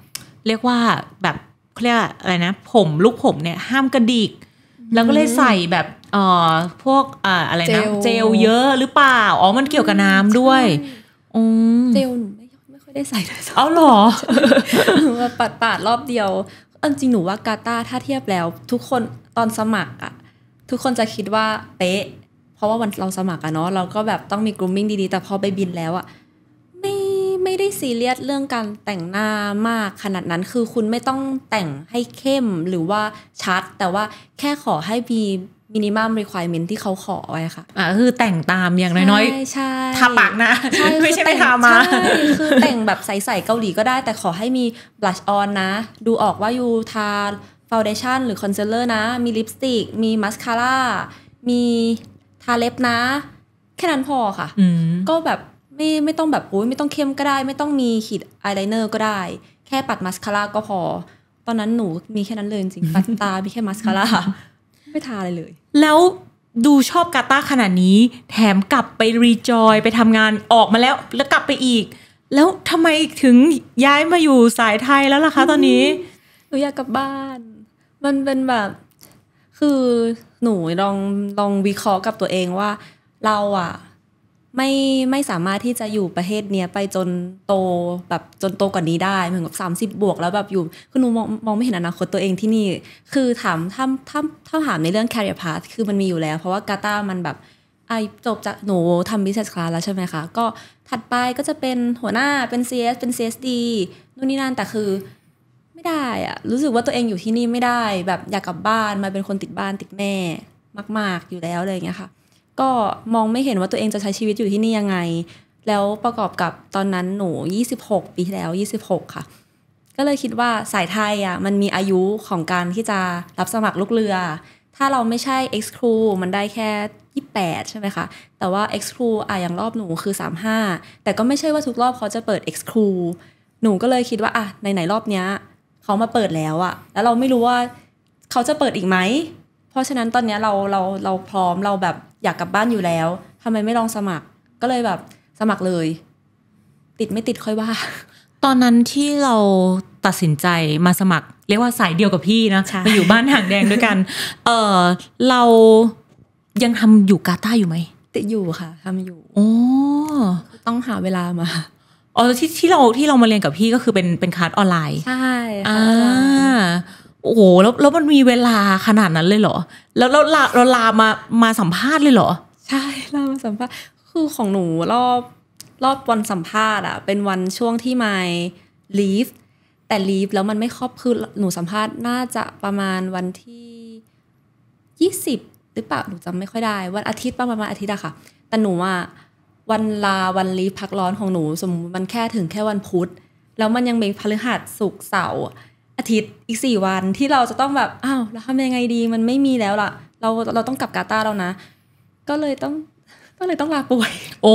เรียกว่าแบบเรียกอะไรนะ ผมลูกผมเนี่ย ห้ามกระดิก แล้วก็เลยใส่แบบเอ่อพวกอ่าอะไรนะเจลเยอะ หรือเปล่าอ๋อมันเกี่ยวกับน้ำด้วยอืมเจลหนูไม่ไม่ค่อยได้ใส่เลยเอาหรอมาปัดปาดรอบเดียวอันจริงหนูว่ากาตาถ้าเทียบแล้วทุกคนตอนสมัครอ่ะทุกคนจะคิดว่าเป๊ะราะว่าวันเราสมัครอะเนาะเราก็แบบต้องมีกรูมมิ่งดี ๆ แต่พอไปบินแล้วอะไม่ไม่ได้ซีเรียสเรื่องการแต่งหน้ามากขนาดนั้นคือคุณไม่ต้องแต่งให้เข้มหรือว่าชัดแต่ว่าแค่ขอให้มีมินิมัมรีควรีเมนที่เขาขอไว้ค่ะอ่าคือแต่งตามอย่างน้อยๆทาปากนะใช่ไม่ใช่ไม่ทามาใช่คือแต่งแบบใสๆเกาหลีก็ได้ แต่ขอให้มีบลัชออนนะดูออกว่าอยู่ทาฟาวเดชั่นหรือคอนซีลเลอร์นะมีลิปสติกมีมัสคาร่ามีทาเล็บนะ แค่นั้นพอค่ะก็แบบไม่ไม่ต้องแบบโอ้ยไม่ต้องเข้มก็ได้ไม่ต้องมีขีดอายไลเนอร์ก็ได้ แค่ปัดมาสคาร่าก็พอ ตอนนั้นหนูมีแค่นั้นเลยจริงปัดตามีแค่มาสคาร่าไม่ทาอะไรเลย แล้วดูชอบกาตาขนาดนี้ แถมกลับไปรีจอย ไปทำงานออกมาแล้ว แล้วกลับไปอีก แล้วทำไมถึงย้ายมาอยู่สายไทยแล้วล่ะคะ ตอนนี้หนูอยากกลับบ้าน มันเป็นแบบคือหนูลองลองวิเคราะห์กับตัวเองว่าเราอ่ะไม่ไม่สามารถที่จะอยู่ประเทศเนี้ยไปจนโตแบบจนโตกว่านี้ได้เหมือนกับสามสิบบวกแล้วแบบอยู่ คือหนูมองมองไม่เห็นอนาคตตัวเองที่นี่ คือถามถ้าถ้าถ้าถามในเรื่อง career path คือมันมีอยู่แล้ว เพราะว่ากาตามันแบบไอจบจากหนูทำ business class แล้วใช่ไหมคะก็ถัดไปก็จะเป็นหัวหน้าเป็น CS เป็น CSD นู่นนี่นั่นแต่คือได้อะรู้สึกว่าตัวเองอยู่ที่นี่ไม่ได้แบบอยากกลับบ้านมาเป็นคนติดบ้านติดแม่มากๆอยู่แล้วอะไรอย่างเงี้ยค่ะ ก็มองไม่เห็นว่าตัวเองจะใช้ชีวิตอยู่ที่นี่ยังไง แล้วประกอบกับตอนนั้นหนู26ปีีแล้ว 26 ค่ะ ก็เลยคิดว่าสายไทยอ่ะมันมีอายุของการที่จะรับสมัครลูกเรือ ถ้าเราไม่ใช่ ex c ค e ูมันได้แค่ 28 ใช่ไหมคะแต่ว่า ex c ค e ูอ่ะอย่างรอบหนูคือ 35 แต่ก็ไม่ใช่ว่าทุกรอบเขาจะเปิด ex c ค e ูหนูก็เลยคิดว่าอ่ะไหนรอบเนี้ยเขามาเปิดแล้วอะแล้วเราไม่รู้ว่าเขาจะเปิดอีกไหม เพราะฉะนั้นตอนนี้เราเราเราพร้อมเราแบบอยากกลับบ้านอยู่แล้ว ทำไมไม่ลองสมัคร ก็เลยแบบ สมัครเลย ติดไม่ติดค่อยว่า ตอนนั้นที่เราตัดสินใจมาสมัครเรียกว่าสายเดียวกับพี่นะมาอยู่บ้านห่างแดงด้วยกันเออเรายังทำอยู่กาตาอยู่ไหมติดอยู่ค่ะ ทำอยู่ โอ้ต้องหาเวลามาอ๋อที่ที่เราที่เรามาเรียนกับพี่ก็คือเป็นเป็นคลาสออนไลน์ใช่อ่าโอ้โหแล้วแล้วมันมีเวลาขนาดนั้นเลยเหรอ แล้วแเราลาเราลามามาสัมภาษณ์เลยเหรอ ใช่เรามาสัมภาษณ์คือของหนู รอบรอบวันสัมภาษณ์อ่ะเป็นวันช่วงที่ไม่ลีฟแต่ลีฟแล้วมันไม่ครอบคือหนูสัมภาษณ์น่าจะประมาณวันที่ยี่สิบหรือเปล่าหนูจำไม่ค่อยได้ วันอาทิตย์ประมาณวันอาทิตย์อะค่ะ แต่หนูอ่ะวันลาวันลีพักร้อนของหนู สมมติมันแค่ถึงแค่วันพุธแล้วมันยังมีพฤหัสศุกร์เสาร์อาทิตย์อีกสี่วันที่เราจะต้องแบบ อ้าวเราทำยังไงดีมันไม่มีแล้วล่ะ เราเราต้องกลับกาตาแล้วนะ ก็เลยต้องก็เลยต้องลาป่วย โอ้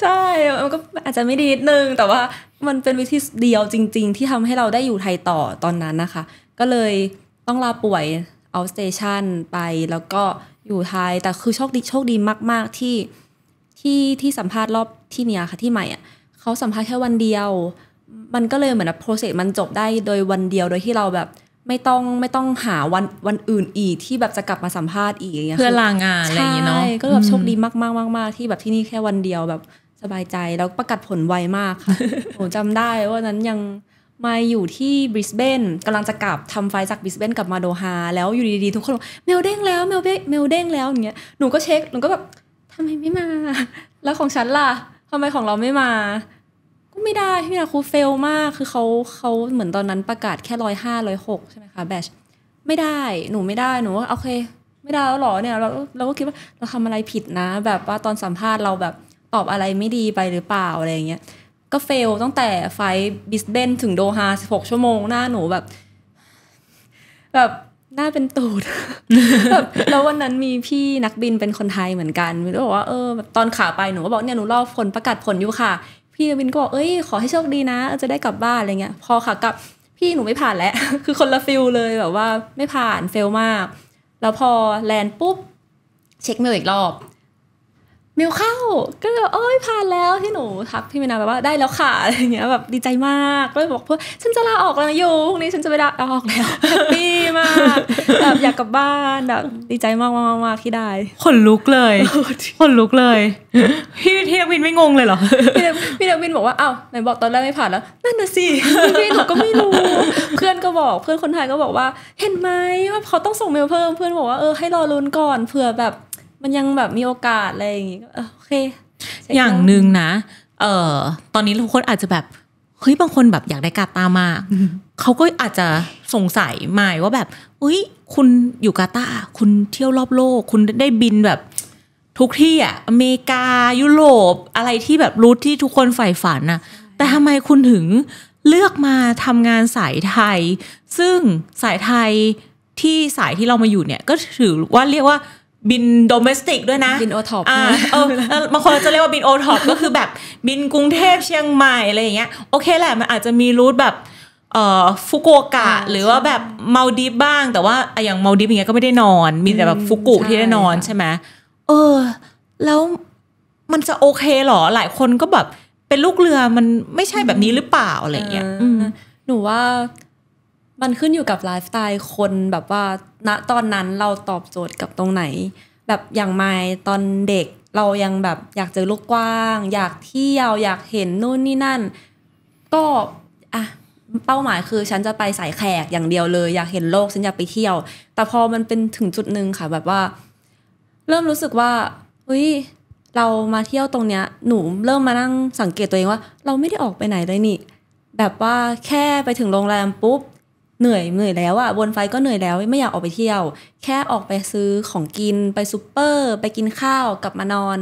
ใช่มันก็อาจจะไม่ดีนิดนึง แต่ว่า มันเป็นวิธีเดียวจริงๆ ที่ทำให้เราได้อยู่ไทยต่อตอนนั้นนะคะ ก็เลยต้องลาป่วยเอาสเตชันไป แล้วก็อยู่ไทยแต่คือโชคดีโชคดีมาก ๆ ที่ที่ที่สัมภาษณ์รอบที่เนี้ยค่ะที่ใหม่อ่ะเขาสัมภาษณ์แค่วันเดียว มันก็เลยเหมือนแบบโปรเซสมันจบได้โดยวันเดียวโดยที่เราแบบไม่ต้องไม่ต้องหาวันวันอื่นอีกที่แบบจะกลับมาสัมภาษณ์อีกเพื่อลางานอะไรอย่างเงี้ยเนาะก็แบบโชคดีมากมากมากที่แบบที่นี่แค่วันเดียวแบบสบายใจแล้วประกาศผลไวมากค่ะผมจำได้ว่านั้นยังมาอยู่ที่บริสเบนกำลังจะกลับทำไฟจากบริสเบนกลับมาโดฮาแล้วอยู่ดีๆทุกคนเมลเด้งแล้วเมลเมลเด้งแล้วอย่างเงี้ยหนูก็เช็คหนูก็แบบทำไมไม่มา แล้วของฉันล่ะทำไมของเราไม่มา ก็ไม่ได้พี่นาคูเฟลมาก คือเขาเขาเหมือนตอนนั้นประกาศแค่ร้อยห้าร้อยหกใช่ไหมคะแบช ไม่ได้หนูไม่ได้หนูว่าโอเค ไม่ได้แล้วหรอเนี่ยเราเราก็คิดว่าเราทำอะไรผิดนะ แบบว่าตอนสัมภาษณ์เราแบบตอบอะไรไม่ดีไปหรือเปล่าอะไรอย่างเงี้ย ก็เฟล ตั้งแต่ไฟบิสเบนถึงโดฮาสิบหกชั่วโมง หน้าหนูแบบ แบบหน้าเป็นตูดแบบแล้ววันนั้นมีพี่นักบินเป็นคนไทยเหมือนกันมันก็บอกว่าเออแบบตอนขาไป หนูก็บอกเนี่ย หนูรอผลประกาศผลอยู่ค่ะ พี่นักบินก็บอก เอ้ย ขอให้โชคดีนะ จะได้กลับบ้านอะไรเงี้ย พอขากลับพี่หนูไม่ผ่านแล้ว คือคนละฟิลเลยแบบว่าไม่ผ่านเฟลมาก แล้วพอแลนปุ๊บ เช็คเมลอีกรอบมลเข้า ก็เลยแบบโอ้ยผ่านแล้วที่หนูทักพี่มินาแบบว่าได้แล้วค่ะอะไรเงี้ยแบบดีใจมากก็เลยบอกเพื่อฉันจะลาออกแล้วนะยูพรุ่งนี้ฉันจะไปลาออกแล้วดปีมากแบบอยากกลับบ้านแบบดีใจมากมากมากที่ได้ขนลุกเลยขนลุกเลยพี่เทียนบินไม่งงเลยเหรอพี่เทียบินบอกว่าเอ้าไหนบอกตอนแรกไม่ผ่านแล้วนั่นน่ะสิพี่หนูก็ไม่รู้ เพื่อนก็บอกเพื่อนคนไทยก็บอกว่า เห็นไหมว่าเขาต้องส่งเมลเพิ่มเพื่อนบอกว่าเออให้รอลุ้นก่อนเผื่อแบบมันยังแบบมีโอกาสอะไรอย่างงี้โอเค อย่างหนึ่งนะ เอ่อตอนนี้ทุกคนอาจจะแบบเฮ้ยบางคนแบบอยากได้กาตามากเขาก็อาจจะสงสัยหมายว่าแบบเฮ้ยคุณอยู่กาตาคุณเที่ยวรอบโลก คุณได้บินแบบ ทุกที่อ่ะอเมริกายุโรปอะไรที่แบบรูทที่ทุกคนใฝ่ฝันนะแต่ทำไมคุณถึงเลือกมาทำงานสายไทย ซึ่งสายไทยที่สายที่เรามาอยู่เนี่ยก็ถือว่าเรียกว่าบินโดเมสติกด้วยนะ บินโอท็อปอ่าเออบางคนจะเรียกว่าบินโอท็อปก็คือแบบบินกรุงเทพเชียงใหม่อะไรอย่างเงี้ยโอเคแหละมันอาจจะมีรูทแบบเอ่อฟุกุโอกะ หรือว่าแบบเมาดิบ้าง แต่ว่า อย่างเมาดิอย่างเงี้ยก็ไม่ได้นอน มีแต่แบบฟุกุที่ได้นอนใช่ไหมเออ แล้วมันจะโอเคหรอ หลายคนก็แบบเป็นลูกเรือมันไม่ใช่แบบนี้หรือเปล่าอะไรเงี้ยหนูว่ามันขึ้นอยู่กับไลฟ์สไตล์คนแบบว่าณตอนนั้นเราตอบโจทย์กับตรงไหน แบบอย่างไม่ตอนเด็กเรายังแบบอยากเจอลูกกว้าง อยากเที่ยว อยากเห็นนู่นนี่นั่นก็อ่ะเป้าหมายคือฉันจะไปสายแขกอย่างเดียวเลยอยากเห็นโลกฉันอยากไปเที่ยว แต่พอมันเป็นถึงจุดหนึ่งค่ะแบบว่า เริ่มรู้สึกว่าอุ้ยเรามาเที่ยวตรงเนี้ยหนูเริ่มมานั่งสังเกตตัวเองว่า เราไม่ได้ออกไปไหนเลยนี่แบบว่าแค่ไปถึงโรงแรมปุ๊บเหนื่อยเหนื่อยแล้วอะบนไฟก็เหนื่อยแล้ว ไม่อยากออกไปเที่ยว แค่ออกไปซื้อของกิน ไปซูเปอร์ไปกินข้าวกลับมานอน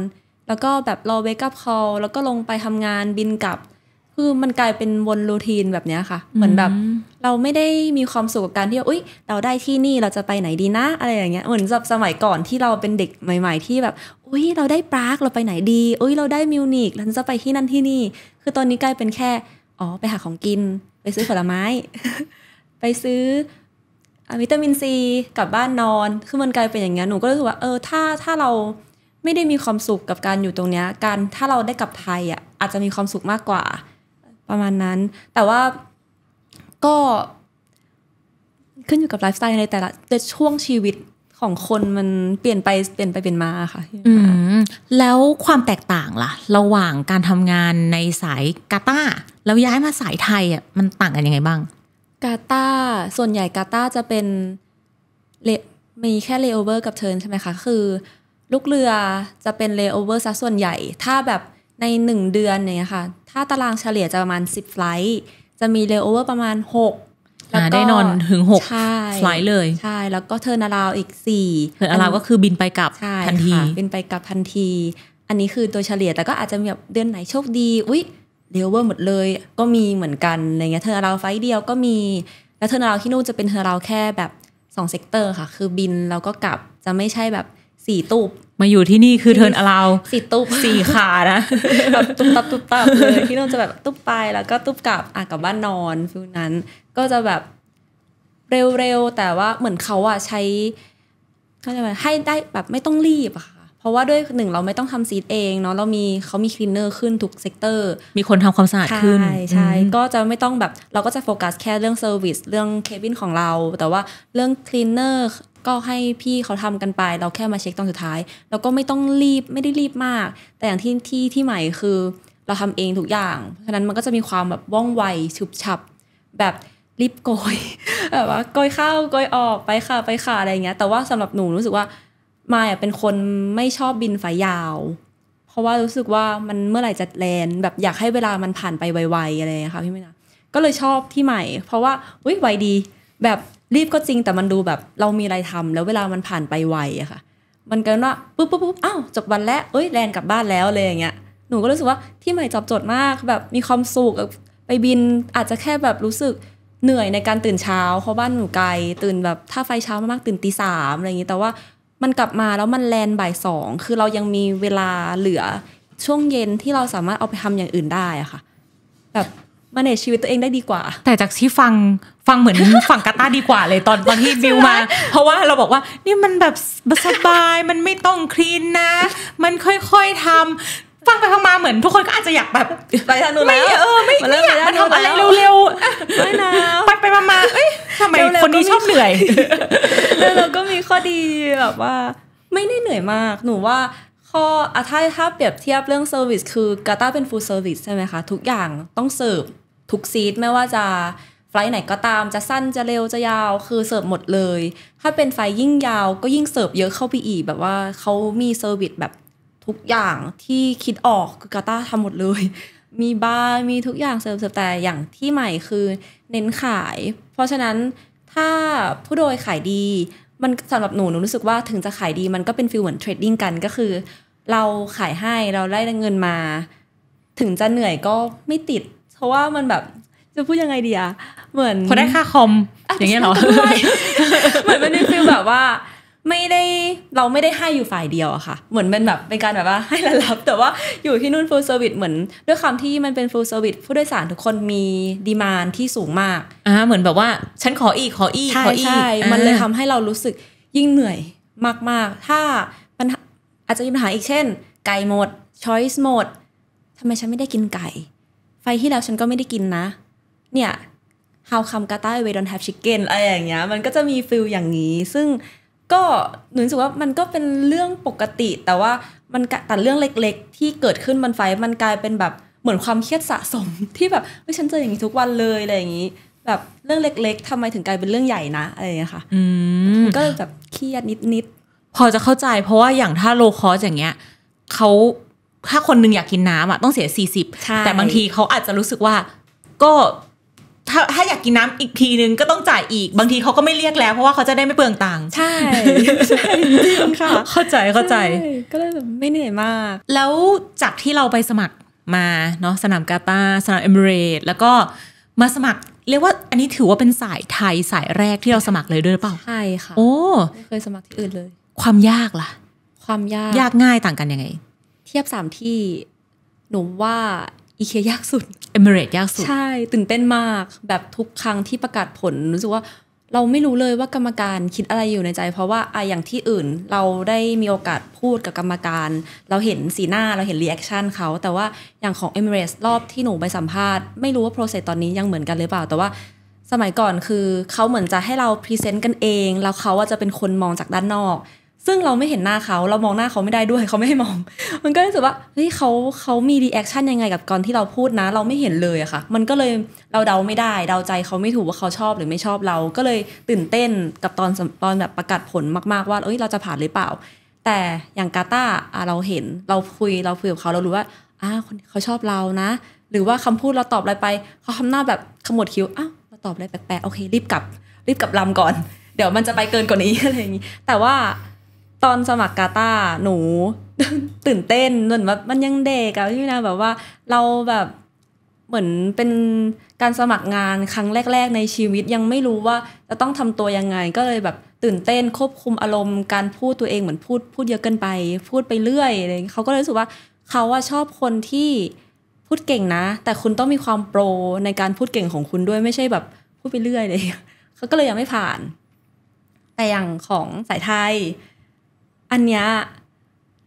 แล้วก็แบบรอเวกับคอลแล้วก็ลงไปทำงานบินกลับ คือมันกลายเป็นวนรูทีนแบบนี้ค่ะ เหมือนแบบ เราไม่ได้มีความสุขกับการที่อุ้ยเราได้ที่นี่เราจะไปไหนดีนะ อะไรอย่างเงี้ยเหมือนสมัยก่อนที่เราเป็นเด็กใหม่ ๆ ที่แบบอุ้ยเราได้ปรากเราไปไหนดีอุ้ยเราได้มิวนิกเราจะไปที่นั่นที่นี่ คือตอนนี้กลายเป็นแค่อ๋อไปหาของกิน ไปซื้อผลไม้ไปซื้อวิตามินซีกลับบ้านนอนคือมันกลายเป็นอย่างเงี้ยหนูก็รู้สึกว่า เออถ้าถ้าเราไม่ได้มีความสุขกับการอยู่ตรงเนี้ยการถ้าเราได้กลับไทยอ่ะอาจจะมีความสุขมากกว่าประมาณนั้น แต่ว่าก็ ขึ้นอยู่กับไลฟ์สไตล์ในแต่ละ แต่ช่วงชีวิตของคนมันเปลี่ยนไปเปลี่ยนไปเปลี่ยนมาค่ะอืมแล้วความแตกต่างล่ะ ระหว่างการทำงานในสายกาตาแล้วย้ายมาสายไทยอ่ะมันต่างกันยังไงบ้างกาตาส่วนใหญ่กาตาจะเป็นมีแค่เลเวอร์กับเทิร์นใช่ไหมคะ คือ ลูกเรือจะเป็นเลเวอร์ซะส่วนใหญ่ ถ้าแบบใน 1 เดือนเนี่ยค่ะ ถ้าตารางเฉลี่ยจะประมาณ 10ไฟล์จะมีเลเวอร์ประมาณ6แล้วก็ได้นอนถึง6ไฟล์เลยใช่ แล้วก็เทิร์นาราวอีก4เทิร์นาราวก็คือบินไปกลับทันทีบินไปกลับทันที อันนี้คือตัวเฉลี่ยแต่ก็อาจจะมีแบบเดือนไหนโชคดีอุ๊ยเดลเวอร์หมดเลยก็มีเหมือนกันอะไรเงี้ยเทอร์เราไฟเดียวก็มี แล้วเทอร์เราที่นู่นจะเป็นเทอร์เราแค่แบบ2เซกเตอร์ค่ะคือบิน แล้วก็กลับจะไม่ใช่แบบสี่ตูบมาอยู่ที่นี่คือเทิร์นอราวสี่ตูบสี่ขานะแบบตุ๊บตับตุบตับเลยที่นู่นจะแบบตุ๊บไปแล้วก็ตุ๊บกลับอ่ะกลับบ้านนอนฟิลนั้นก็จะแบบเร็วๆ แต่ว่าเหมือนเขาอ่ะใช้เขาจะแบบให้ได้แบบไม่ต้องรีบอะเพราะว่าด้วยหนึ่งเราไม่ต้องทำซีดเองเนาะเรามีเขามีคลีนเนอร์ขึ้นทุกเซกเตอร์ มีคนทำความสะอาดขึ้น ใช่ใช่ก็จะไม่ต้องแบบเราก็จะโฟกัสแค่เรื่องเซอร์วิสเรื่องเคบินของเราแต่ว่าเรื่องคลีนเนอร์ก็ให้พี่เขาทำกันไป เราแค่มาเช็คตอนสุดท้ายแล้วก็ไม่ต้องรีบไม่ได้รีบมาก แต่อย่างที่ที่ที่ใหม่คือ เราทำเองทุกอย่าง เพราะฉะนั้นมันก็จะมีความแบบว่องไวฉุบฉับ แบบรีบโกยแบบว่าโกยเข้าโกยออกไปค่ะไปค่ะอะไรเงี้ยแต่ว่าสำหรับหนูรู้สึกว่ามาอ่ะเป็นคนไม่ชอบบินไฟายยาว เพราะว่ารู้สึกว่ามันเมื่อไหร่จะแลนแบบอยากให้เวลามันผ่านไปไวๆอะไรค่ะพี่เม่นะก็เลยชอบที่ใหม่ เพราะว่าอุ้ยไวดีแบบรีบก็จริง แต่มันดูแบบเรามีอะไรทำ แล้วเวลามันผ่านไปไวอะค่ะ มันกันว่าปุ๊บปุ๊บปุ๊บอ้าวจบวันแล้วเอ้ยแลนกลับบ้านแล้วเลยอย่างเงี้ยหนูก็รู้สึกว่าที่ใหม่จอบจดมากแบบมีความสุขไปบินอาจจะแค่แบบรู้สึกเหนื่อยในการตื่นเช้าเพราะบ้านหนูไกลตื่นแบบถ้าไฟเช้ามากตื่นตีสามอะไรอย่างเงี้แต่ว่ามันกลับมาแล้วมันแลนบ่ายสองคือเรายังมีเวลาเหลือช่วงเย็นที่เราสามารถเอาไปทำอย่างอื่นได้อะค่ะ แบบมาเนชีวิตตัวเองได้ดีกว่า แต่จากที่ฟังฟังเหมือนฝั่งกาตาดีกว่าเลยตอนตอนที่บิวมา เพราะว่าเราบอกว่านี่มันแบบสบายมันไม่ต้องคลีนนะ มันค่อยๆทำฟังไปฟังมาเหมือนทุกคนก็อาจจะอยากแบบ ไปทางนู้นแล้วเออไม่ไม่อยากมาทำอะไรเร็วๆไม่นะไปไปมาเอ้ยทำไมคนนี้ชอบเหนื่อยแล้วเราก็มีข้อดีแบบว่าไม่ได้เหนื่อยมากหนูว่าข้ออถ้าถ้าเปรียบเทียบเรื่องเซอร์วิสคือกาตาเป็นฟูลเซอร์วิสใช่ไหมคะ ทุกอย่างต้องเสิร์ฟทุกซีทไม่ว่าจะ ไฟล์ไหนก็ตามจะสั้นจะเร็วจะยาวคือเสิร์ฟหมดเลย ถ้าเป็นไฟล์ยิ่งยาวก็ยิ่งเสิร์ฟเยอะเข้าไปอีก แบบว่าเขามีเซอร์วิสแบบทุกอย่างที่คิดออกคือกาตาทำหมดเลย มีบ้านมีทุกอย่างเสริมแต่อย่างที่ใหม่คือเน้นขาย เพราะฉะนั้นถ้าผู้โดยขายดีมันสำหรับหนูหนูรู้สึกว่าถึงจะขายดีมันก็เป็นฟิลเหมือนเทรดดิ้งกันก็คือ เราขายให้เราได้เงินมา ถึงจะเหนื่อยก็ไม่ติด เพราะว่ามันแบบจะพูดยังไงดีอะเหมือน พอได้ค่าคอมอย่างเงี้ยเหรอเหมือนมันเป็นฟิลแบบว่าไม่ได้เราไม่ได้ให้อยู่ฝ่ายเดียวอะค่ะ เหมือนเป็นแบบเป็นการแบบว่าให้ระรับ แต่ว่าอยู่ที่นู่น full service เหมือน ด้วยความที่มันเป็น full service ผู้โดยสารทุกคนมีดีมานที่สูงมากอ่าเหมือนแบบว่า ฉันขออีก ขออีก ขออีก ใช่ มันเลยทำให้เรารู้สึกยิ่งเหนื่อยมาก ๆ ถ้าปัญหาอาจจะมีปัญหาอีกเช่นไก่หมด choice หมดทำไมฉันไม่ได้กินไก่ ไฟที่แล้วฉันก็ไม่ได้กินนะ เนี่ย how come กาต้าเวดอน have chicken อะไรอย่างเงี้ย มันก็จะมีฟิลอย่างนี้ ซึ่งก็หนูรู้สึกว่ามันก็เป็นเรื่องปกติ แต่ว่ามันแต่เรื่องเล็กๆ ที่เกิดขึ้นบนไฟมันกลายเป็นแบบเหมือนความเครียดสะสมที่แบบไม่ฉันเจออย่างนี้ทุกวันเลยอะไรอย่างนี้ แบบเรื่องเล็ก ๆ ทำไมถึงกลายเป็นเรื่องใหญ่นะอะไรอย่างนี้ค่ะก็แบบเครียดนิดๆพอจะเข้าใจ เพราะว่า อย่างถ้าโลคอสอย่างเงี้ยเขาถ้าคนนึงอยากกินน้ำอ่ะต้องเสียสสี่ิบแต่บางทีเขาอาจจะรู้สึกว่าก็ถ้าถ้าอยากกินน้ำอีกทีนึงก็ต้องจ่ายอีกบางทีเขาก็ไม่เรียกแล้วเพราะว่าเขาจะได้ไม่เปลืองตังค์ใช่จริงค่ะเข้าใจเข้าใจก็เลยแบบไม่เหนื่อยมาก แล้วจากที่เราไปสมัครมาเนาะสนามกาตาสนามเอมิเรตแล้วก็มาสมัคร เรียกว่าอันนี้ถือว่าเป็นสายไทยสายแรกที่เราสมัครเลยด้วยหรือเปล่า ใช่ค่ะโอ้ไม่เคยสมัครที่อื่นเลย ความยากล่ะ ความยากยากง่ายต่างกันยังไง เทียบสามที่หนูว่าอีเคยากสุดเมเรตยากสุด ใช่ตื่นเต้นมาก แบบทุกครั้งที่ประกาศผล รู้สึกว่าเราไม่รู้เลยว่ากรรมการคิดอะไรอยู่ในใจ เพราะว่าอะอย่างที่อื่นเราได้มีโอกาสพูดกับกรรมการ เราเห็นสีหน้าเราเห็นรีแอคชั่นเขา แต่ว่าอย่างของเอเมเรตรอบที่หนูไปสัมภาษณ์ ไม่รู้ว่าโปรเซสตอนนี้ยังเหมือนกันหรือเปล่า แต่ว่าสมัยก่อนคือ เขาเหมือนจะให้เราพรีเซนต์กันเองแล้วเขาว่าจะเป็นคนมองจากด้านนอกซึ่งเราไม่เห็นหน้าเขาเรามองหน้าเขาไม่ได้ด้วยเขาไม่ให้มอง มันก็รู้สึกว่าเฮ้ยเขาเขามีรีแอคชั่นยังไง กับก่อนที่เราพูดนะ เราไม่เห็นเลยอะค่ะ มันก็เลยเราเดาไม่ได้เดาใจเขาไม่ถูกว่าเขาชอบหรือไม่ชอบเราก็เลยตื่นเต้นกับตอนตอนแบบประกาศผลมากๆว่าเอ้ยเราจะผ่านหรือเปล่า แต่อย่างกาตาอะเราเห็นเราคุยเราคุยกับเขาเรารู้ว่าอ่าคนเขาชอบเรานะ หรือว่าคำพูดเราตอบอะไรไป เขาทำหน้าแบบขมวดคิ้วอ้าวเราตอบอะไรแปลกๆโอเครีบกลับรีบกลับลำก่อน เดี๋ยวมันจะไปเกินกว่านี้อะไรอย่างนี้ แต่ว่าตอนสมัครกาตาหนู ตื่นเต้นเหมือนว่ามันยังเด็กอะพี่นะ แบบว่าเราแบบเหมือนเป็นการสมัครงานครั้งแรก ๆในชีวิตยังไม่รู้ว่าจะต้องทำตัวยังไงก็เลยแบบตื่นเต้นควบคุมอารมณ์การพูดตัวเองเหมือนพูดพูดเยอะเกินไป พูดไปเรื่อยเลยเขาก็เลยรู้สึกว่าเขาว่าชอบคนที่พูดเก่งนะ แต่คุณต้องมีความโปรในการพูดเก่งของคุณด้วยไม่ใช่แบบพูดไปเรื่อยเลยเขาก็เลยยังไม่ผ่าน แต่อย่างของสายไทยอันเนี้ย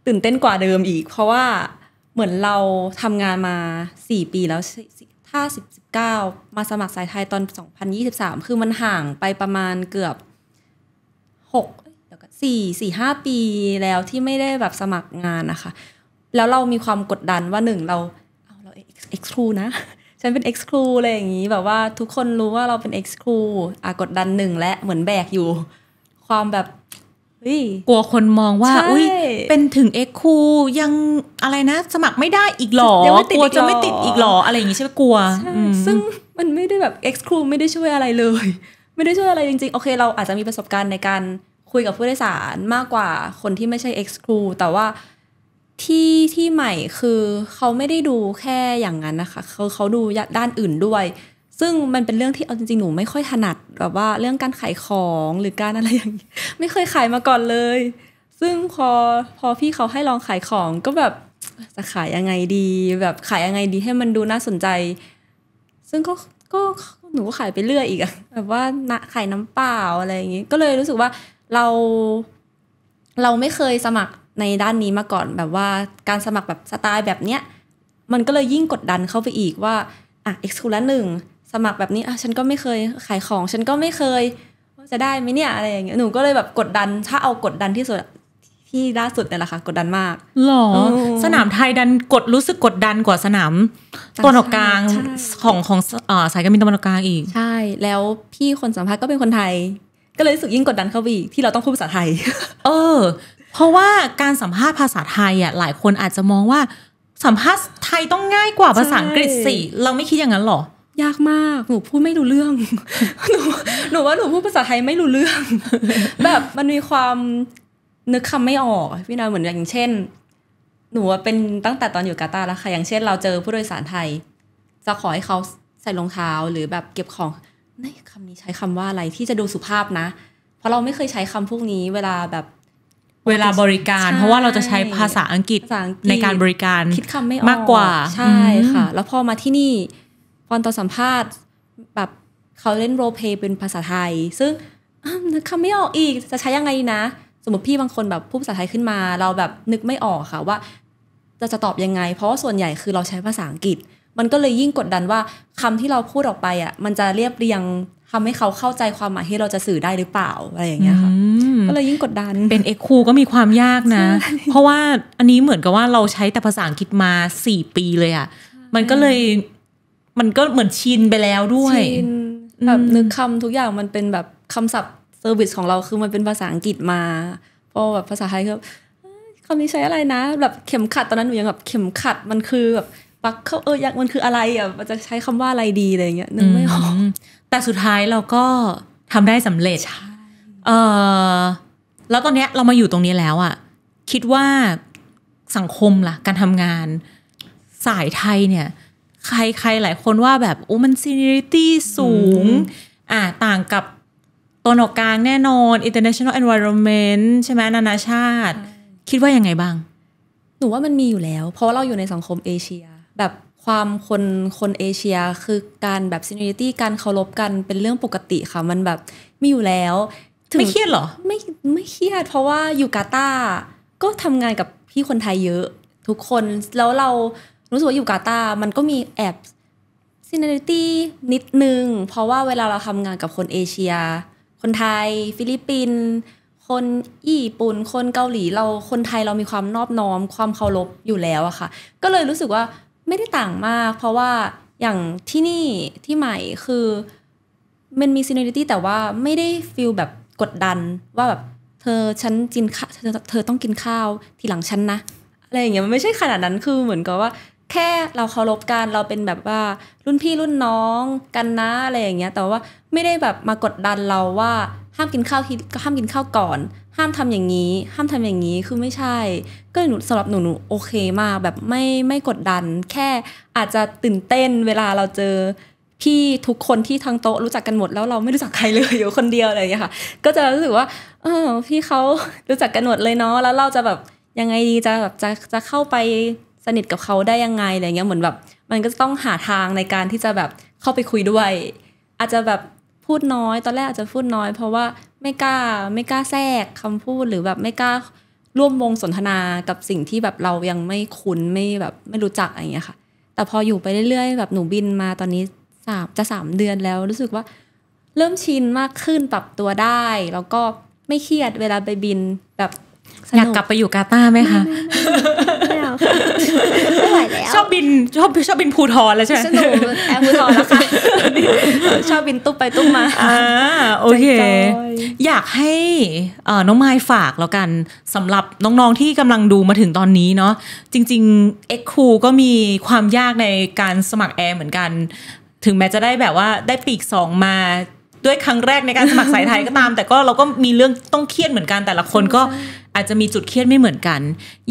ตื่นเต้นกว่าเดิมอีกเพราะว่าเหมือนเราทำงานมาสี่ปีแล้ว ถ้าสิบเก้ามาสมัครสายไทยตอนสองพันยี่สิบสามคือมันห่างไปประมาณเกือบหกวก็สี่สี่ห้าปีแล้วที่ไม่ได้แบบสมัครงานนะคะ แล้วเรามีความกดดันว่าหนึ่งเรา เอาเราเอ็กซ์ครูนะ ฉันเป็นเอ็กซ์ครูอะไรอย่างนี้แบบว่าทุกคนรู้ว่าเราเป็นเอ็กซ์ครูอ่กดดันหนึ่งและเหมือนแบกอยู่ความแบบกลัวคนมองว่า อุ้ยเป็นถึงเอ็กคูยังอะไรนะสมัครไม่ได้อีกหรอกลัวจะไม่ติดอีกหรออะไรอย่างนี้ใช่ไหมกลัว ซึ่งมันไม่ได้แบบเอ็กคูไม่ได้ช่วยอะไรเลย ไม่ได้ช่วยอะไรจริงๆโอเค เราอาจจะมีประสบการณ์ในการคุยกับผู้โดยสารมากกว่าคนที่ไม่ใช่เอ็กคูแต่ว่าที่ที่ใหม่คือเขาไม่ได้ดูแค่อย่างนั้นนะคะ เขาเขาดูด้านอื่นด้วยซึ่งมันเป็นเรื่องที่เอาจริงๆ หนูไม่ค่อยถนัดแบบว่าเรื่องการขายของหรือการอะไรอย่างนี้ ไม่เคยขายมาก่อนเลย ซึ่งพอพอพี่เขาให้ลองขายของ ก็แบบจะขายยังไงดี แบบขายยังไงดีให้มันดูน่าสนใจ ซึ่งก็ก็หนูก็ขายไปเรื่อยอีกอะแบบว่าขายน้ำเปล่าอะไรอย่างนี้ก็เลยรู้สึกว่าเราเราไม่เคยสมัครในด้านนี้มาก่อน แบบว่าการสมัครแบบสไตล์แบบเนี้ยมันก็เลยยิ่งกดดันเข้าไปอีกว่าอ่ะเอ็กซ์คูละหนึ่งสมัครแบบนี้อ่ะฉันก็ไม่เคยขายของฉันก็ไม่เคยว่าจะได้ไหมเนี่ยอะไรอย่างเงี้ยหนูก็เลยแบบกดดันถ้าเอากดดันที่สุดที่ล่าสุดเนี่ยแหละค่ะ กดดันมากหรอสนามไทยดันกดรู้สึกกดดันกว่าสนามตะวันออกกลางของของสายการบินตะวันออกกลางอีกใช่แล้วพี่คนสัมภาษณ์ก็เป็นคนไทย ก็เลยรู้สึกยิ่งกดดันเขาอีกที่เราต้องพูดภาษาไทย เออ เพราะว่าการสัมภาษณ์ภาษาไทยอ่ะหลายคนอาจจะมองว่าสัมภาษณ์ไทยต้องง่ายกว่าภาษาอังกฤษสิเราไม่คิดอย่างนั้นหรอยากมาก หนูพูดไม่รู้เรื่อง หนูหนูว่าหนูพูดภาษาไทยไม่รู้เรื่อง แบบมันมีความนึกคำไม่ออกพี่นาเหมือนอย่างเช่น หนูว่าเป็นตั้งแต่ตอนอยู่กาตาร์แล้วค่ะ อย่างเช่นเราเจอผู้โดยสารไทย จะขอให้เขาใส่รองเท้าหรือแบบเก็บของนี่คำนี้ใช้คำว่าอะไรที่จะดูสุภาพนะ เพราะเราไม่เคยใช้คำพวกนี้เวลาแบบเวลาบริการ เพราะว่าเราจะใช้ภาษาอังกฤษในการบริการคิดคำไม่ออกมากกว่าใช่ค่ะ แล้วพอมาที่นี่อนตอนสัมภาษณ์แบบเขาเล่นโรเปเป็นภาษาไทย ซึ่งคำไม่ออกอีกจะใช้ยังไงนะ สมมติพี่บางคนแบบพูดภาษาไทยขึ้นมาเราแบบนึกไม่ออกค่ะว่า จะจะตอบยังไง เพราะว่าส่วนใหญ่คือเราใช้ภาษาอังกฤษ มันก็เลยยิ่งกดดันว่า คำที่เราพูดออกไปอ่ะมันจะเรียบเรียงทำให้เขาเข้าใจความหมายที่เราจะสื่อได้หรือเปล่าอะไรอย่างเงี้ยค่ะก็เลยยิ่งกดดันเป็นเอ็กคูก็มีความยากนะ เพราะว่าอันนี้เหมือนกับว่าเราใช้แต่ภาษาอังกฤษมาสี่ปีเลยอ่ะมันก็เลยมันก็เหมือนชินไปแล้วด้วยชินแบบนึกคำทุกอย่างมันเป็นแบบคำศัพท์เซอร์วิสของเราคือมันเป็นภาษาอังกฤษมาพอแบบภาษาไทยก็คำนี้ใช้อะไรนะ แบบเข็มขัด ตอนนั้นหนูยังแบบเข็มขัดมันคือแบบปักเข้าเออยักมันคืออะไรอ่ะมันจะใช้คำว่าอะไรดีอะไรเงี้ยนึกไม่ออกแต่สุดท้ายเราก็ทำได้สำเร็จเออแล้วตอนเนี้ยเรามาอยู่ตรงนี้แล้วอ่ะ คิดว่าสังคมล่ะ การทำงานสายไทยเนี่ยใครใครหลายคนว่าแบบโอ้มันซีเนิริตี้สูงอ่าต่างกับตนออกกลางแน่นอน international environment ใช่ไหมนานาชาติ คิดว่ายังไงบ้าง หนูว่ามันมีอยู่แล้ว เพราะาเราอยู่ในสังคมเอเชีย แบบความคนคนเอเชียคือการแบบซีเนิริตี้การเคารพกันเป็นเรื่องปกติค่ะ มันแบบมีอยู่แล้ว ไม่เครียดหรอไม่ไม่เครียดเพราะว่าอยู่กาตาก็ทำงานกับพี่คนไทยเยอะ ทุกคนแล้วเรารู้สึกว่าอยู่กาตา มันก็มีแอบซินเนอริตี้นิดนึง เพราะว่าเวลาเราทำงานกับคนเอเชีย คนไทยฟิลิปปิน คนญี่ปุ่น คนเกาหลีเรา คนไทยเรามีความนอบน้อม ความเคารพอยู่แล้วอะค่ะ ก็เลยรู้สึกว่าไม่ได้ต่างมาก เพราะว่าอย่างที่นี่ที่ใหม่คือมันมีซีเนอริตี้แต่ว่าไม่ได้ฟิลแบบกดดันว่าแบบเธอฉันกินข้าเธอเธอต้องกินข้าวทีหลังฉันนะอะไรอย่างเงี้ยมันไม่ใช่ขนาดนั้นคือเหมือนกับว่าแค่เราเคารพกันเราเป็นแบบว่า รุ่นพี่รุ่นน้องกันนะอะไรอย่างเงี้ย แต่ว่าไม่ได้แบบมากดดันเราว่า ห้ามกินข้าวก็ห้ามกินข้าวก่อน ห้ามทำอย่างนี้ ห้ามทำอย่างนี้คือไม่ใช่ ก็หนูสำหรับหนูหนูโอเคมากแบบไม่ไม่กดดัน แค่อาจจะตื่นเต้น เวลาเราเจอพี่ทุกคนที่ทางโต๊ะรู้จักกันหมด แล้วเราไม่รู้จักใครเลยอยู่คนเดียวอะไรอย่างเงี้ยค่ะก็จะรู้สึกว่าเออพี่เขารู้จักกันหมดเลยเนาะแล้วเราจะแบบยังไงดีจะแบบจะจะเข้าไปสนิทกับเขาได้ยังไงอะไรเงี้ยเหมือนแบบมันก็ต้องหาทางในการที่จะแบบเข้าไปคุยด้วย อาจจะแบบพูดน้อย ตอนแรกอาจจะพูดน้อย เพราะว่าไม่กล้าไม่กล้าแทรกคำพูดหรือแบบไม่กล้าร่วมวงสนทนากับสิ่งที่แบบเรายังไม่คุ้น ไม่แบบไม่รู้จักอะไรเงี้ยค่ะ แต่พออยู่ไปเรื่อยๆ แบบหนูบินมาตอนนี้สามจะสามเดือนแล้ว รู้สึกว่าเริ่มชินมากขึ้นปรับตัวได้ แล้วก็ไม่เครียดเวลาไปบินแบบอยากกลับไปอยู่กาตาร์ไหมคะไม่ไหวแล้วชอบบิน ชอบชอบบินภูทอนแล้วใช่ไหมสนุกแอร์ภูทอนแล้วค่ะชอบบินตุ๊บไปตุ๊บมาอ่าโอเค อยากให้น้องไม้ฝากแล้วกันสำหรับน้องๆที่กำลังดูมาถึงตอนนี้เนาะจริงๆ เอ็กคูก็มีความยากในการสมัครแอร์เหมือนกัน ถึงแม้จะได้แบบว่าได้ปีกสองมาด้วยครั้งแรกในการสมัครสายไทยก็ตาม แต่ก็เราก็มีเรื่องต้องเครียดเหมือนกันแต่ละคนก็อาจจะมีจุดเครียดไม่เหมือนกัน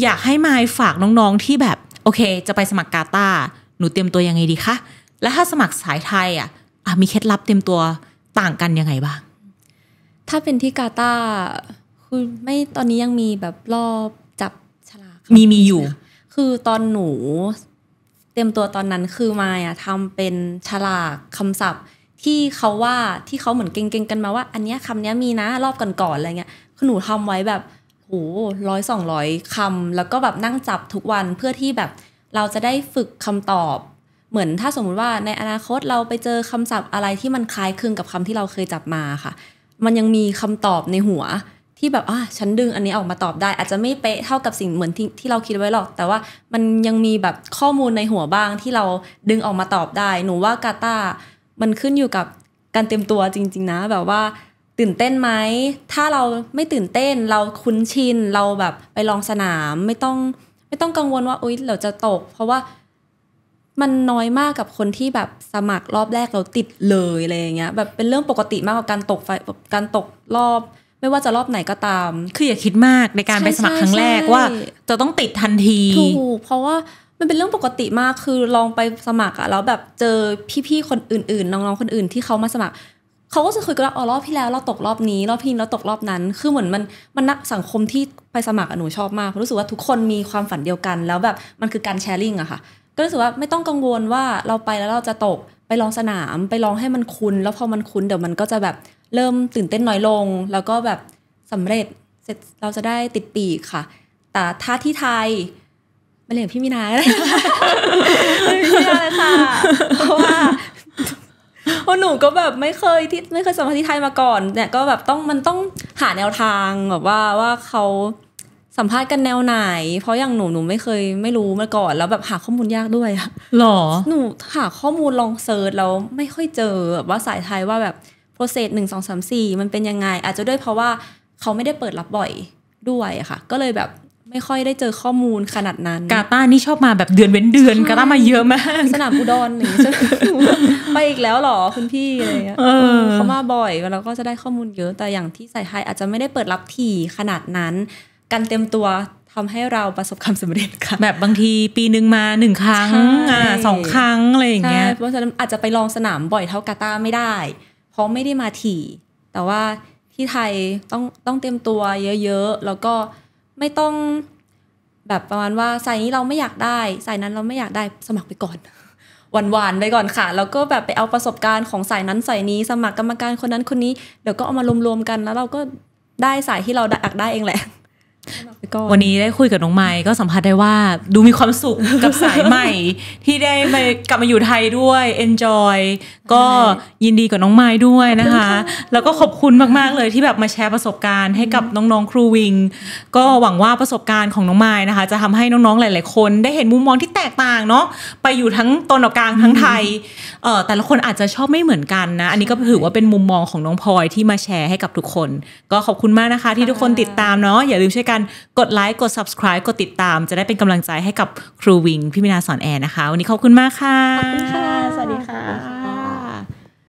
อยากให้มายฝากน้องๆที่แบบโอเค จะไปสมัครกาตาหนูเตรียมตัวยังไงดีคะและถ้าสมัครสายไทยอ่ะมีเคล็ดลับเตรียมตัวต่างกันยังไงบ้าง ถ้าเป็นที่กาตาคือไม่ตอนนี้ยังมีแบบรอบจับฉลากมีมีอยู่ คือตอนหนูเตรียมตัวตอนนั้นคือมาอ่ะทำเป็นฉลากคำศัพท์ที่เขาว่าที่เขาเหมือนเก่งๆ กันมาว่า อันเนี้ยคำเนี้ยมีนะรอบก่อนๆอะไรเงี้ยคือหนูทำไว้แบบโหร้อยสองร้อยคำแล้วก็แบบนั่งจับทุกวันเพื่อที่แบบเราจะได้ฝึกคำตอบ เหมือนถ้าสมมุติว่าในอนาคตเราไปเจอคำศัพท์อะไรที่มันคล้ายคลึงกับคำที่เราเคยจับมาค่ะ มันยังมีคำตอบในหัวที่แบบอ่ะฉันดึงอันนี้ออกมาตอบได้ อาจจะไม่เป๊ะเท่ากับสิ่งเหมือนที่ที่เราคิดไว้หรอก แต่ว่ามันยังมีแบบข้อมูลในหัวบ้างที่เราดึงออกมาตอบได้ หนูว่ากาตามันขึ้นอยู่กับการเตรียมตัวจริงๆนะ แบบว่าตื่นเต้นไหม ถ้าเราไม่ตื่นเต้นเราคุ้นชินเราแบบไปลองสนามไม่ต้องไม่ต้องกังวลว่าอุ๊ยเราจะตก เพราะว่ามันน้อยมากกับคนที่แบบสมัครรอบแรกเราติดเลยอะไรอย่างเงี้ยแบบเป็นเรื่องปกติมากกว่าการตกไฟการตกรอบไม่ว่าจะรอบไหนก็ตาม คืออย่าคิดมากในการไปสมัครครั้งแรกว่าจะต้องติดทันทีถูกเพราะว่ามันเป็นเรื่องปกติมาก คือลองไปสมัครอะแล้วแบบเจอพี่ๆคนอื่น ๆน้องๆคนอื่น ที่เขามาสมัครเขาก็จะคุยกันว่าอ๋อรอบที่แล้วเราตกรอบนี้รอบพี่เราตกรอบนั้น คือเหมือนมันมันสังคมที่ไปสมัครหนูชอบมากรู้สึกว่าทุกคนมีความฝันเดียวกัน แล้วแบบมันคือการแชร์ลิงอะค่ะ ก็รู้สึกว่าไม่ต้องกังวลว่าเราไปแล้วเราจะตกไปลองสนาม ไปลองให้มันคุ้น แล้วพอมันคุ้นเดี๋ยวมันก็จะแบบเริ่มตื่นเต้นน้อยลง แล้วก็แบบสำเร็จเสร็จเราจะได้ติดปีกค่ะ แต่ถ้าที่ไทยเหลยอพี่มินาเลยพี่มินาเลยค่ะ เพราะว่าพราะหนูก็แบบไม่เคยที่ไม่เคยสัมภาษณ์ที่ไทยมาก่อนเนี่ย ก็แบบต้องมันต้องหาแนวทางแบบว่าว่าเขาสัมภาษณ์กันแนวไหน เพราะอย่างหนูหนูไม่เคยไม่รู้มาก่อน แล้วแบบหาข้อมูลยากด้วยอะหรอหนูหาข้อมูลลองเซิร์ชแล้วไม่ค่อยเจอแบบว่าสายไทยว่าแบบโปรเซสหนึ่งสองสามสี่มันเป็นยังไง อาจจะด้วยเพราะว่าเขาไม่ได้เปิดรับบ่อยด้วยอะค่ะ ก็เลยแบบไม่ค่อยได้เจอข้อมูลขนาดนั้น กาตานี่ชอบมาแบบเดือนเว้นเดือนกาตามาเยอะมากสนามอุดรนี่งไปอีกแล้วหรอคุณพี่อะไรเงี้ยเขามาบ่อยแล้วก็จะได้ข้อมูลเยอะแต่อย่างที่ใส่ไทยอาจจะไม่ได้เปิดรับถี่ขนาดนั้น การเต็มตัวทำให้เราประสบความสำเร็จค่ะแบบบางทีปีหนึ่งมาหนึ่งครั้งอ่าสองครั้งอะไรอย่างเงี้ยเพราะฉะนั้นอาจจะไปลองสนามบ่อยเท่ากาตาไม่ได้ เพราะไม่ได้มาถี่ แต่ว่าที่ไทยต้องต้องเต็มตัวเยอะๆแล้วก็ไม่ต้องแบบประมาณว่าสายนี้เราไม่อยากได้ สายนั้นเราไม่อยากได้สมัครไปก่อนหวานๆไปก่อนค่ะ แล้วก็แบบไปเอาประสบการณ์ของสายนั้นสายนี้ สมัครกรรมการคนนั้นคนนี้เดี๋ยวก็เอามารวมๆกัน แล้วเราก็ได้สายที่เราอยากได้เองแหละวันนี้ได้คุยกับน้องไม้ก็สัมผัสได้ว่าดูมีความสุขกับสายใหม่ที่ได้มากลับมาอยู่ไทยด้วย enjoy ก็ยินดีกับน้องไม้ด้วยนะคะ แล้วก็ขอบคุณมากๆเลยที่แบบมาแชร์ประสบการณ์ให้กับน้องๆครูวิง ก็หวังว่าประสบการณ์ของน้องไม้นะคะจะทำให้น้องๆหลาย ๆคน ได้เห็นมุมมองที่แตกต่างเนาะไปอยู่ทั้งตนกลางทั้งไทยเอ่อแต่ละคนอาจจะชอบไม่เหมือนกันนะ อันนี้ก็ถือว่าเป็นมุมมองของน้องพลอยที่มาแชร์ให้กับทุกคน ก็ขอบคุณมากนะคะ ที่ทุกคนติดตามเนาะอย่าลืมช่วยกันกันกดไลค์ กด subscribe กดติดตาม จะได้เป็นกำลังใจให้กับครูวิงพี่มินาสอนแอร์นะคะ วันนี้ขอบคุณมากค่ะขอบคุณค่ะสวัสดีค่ะ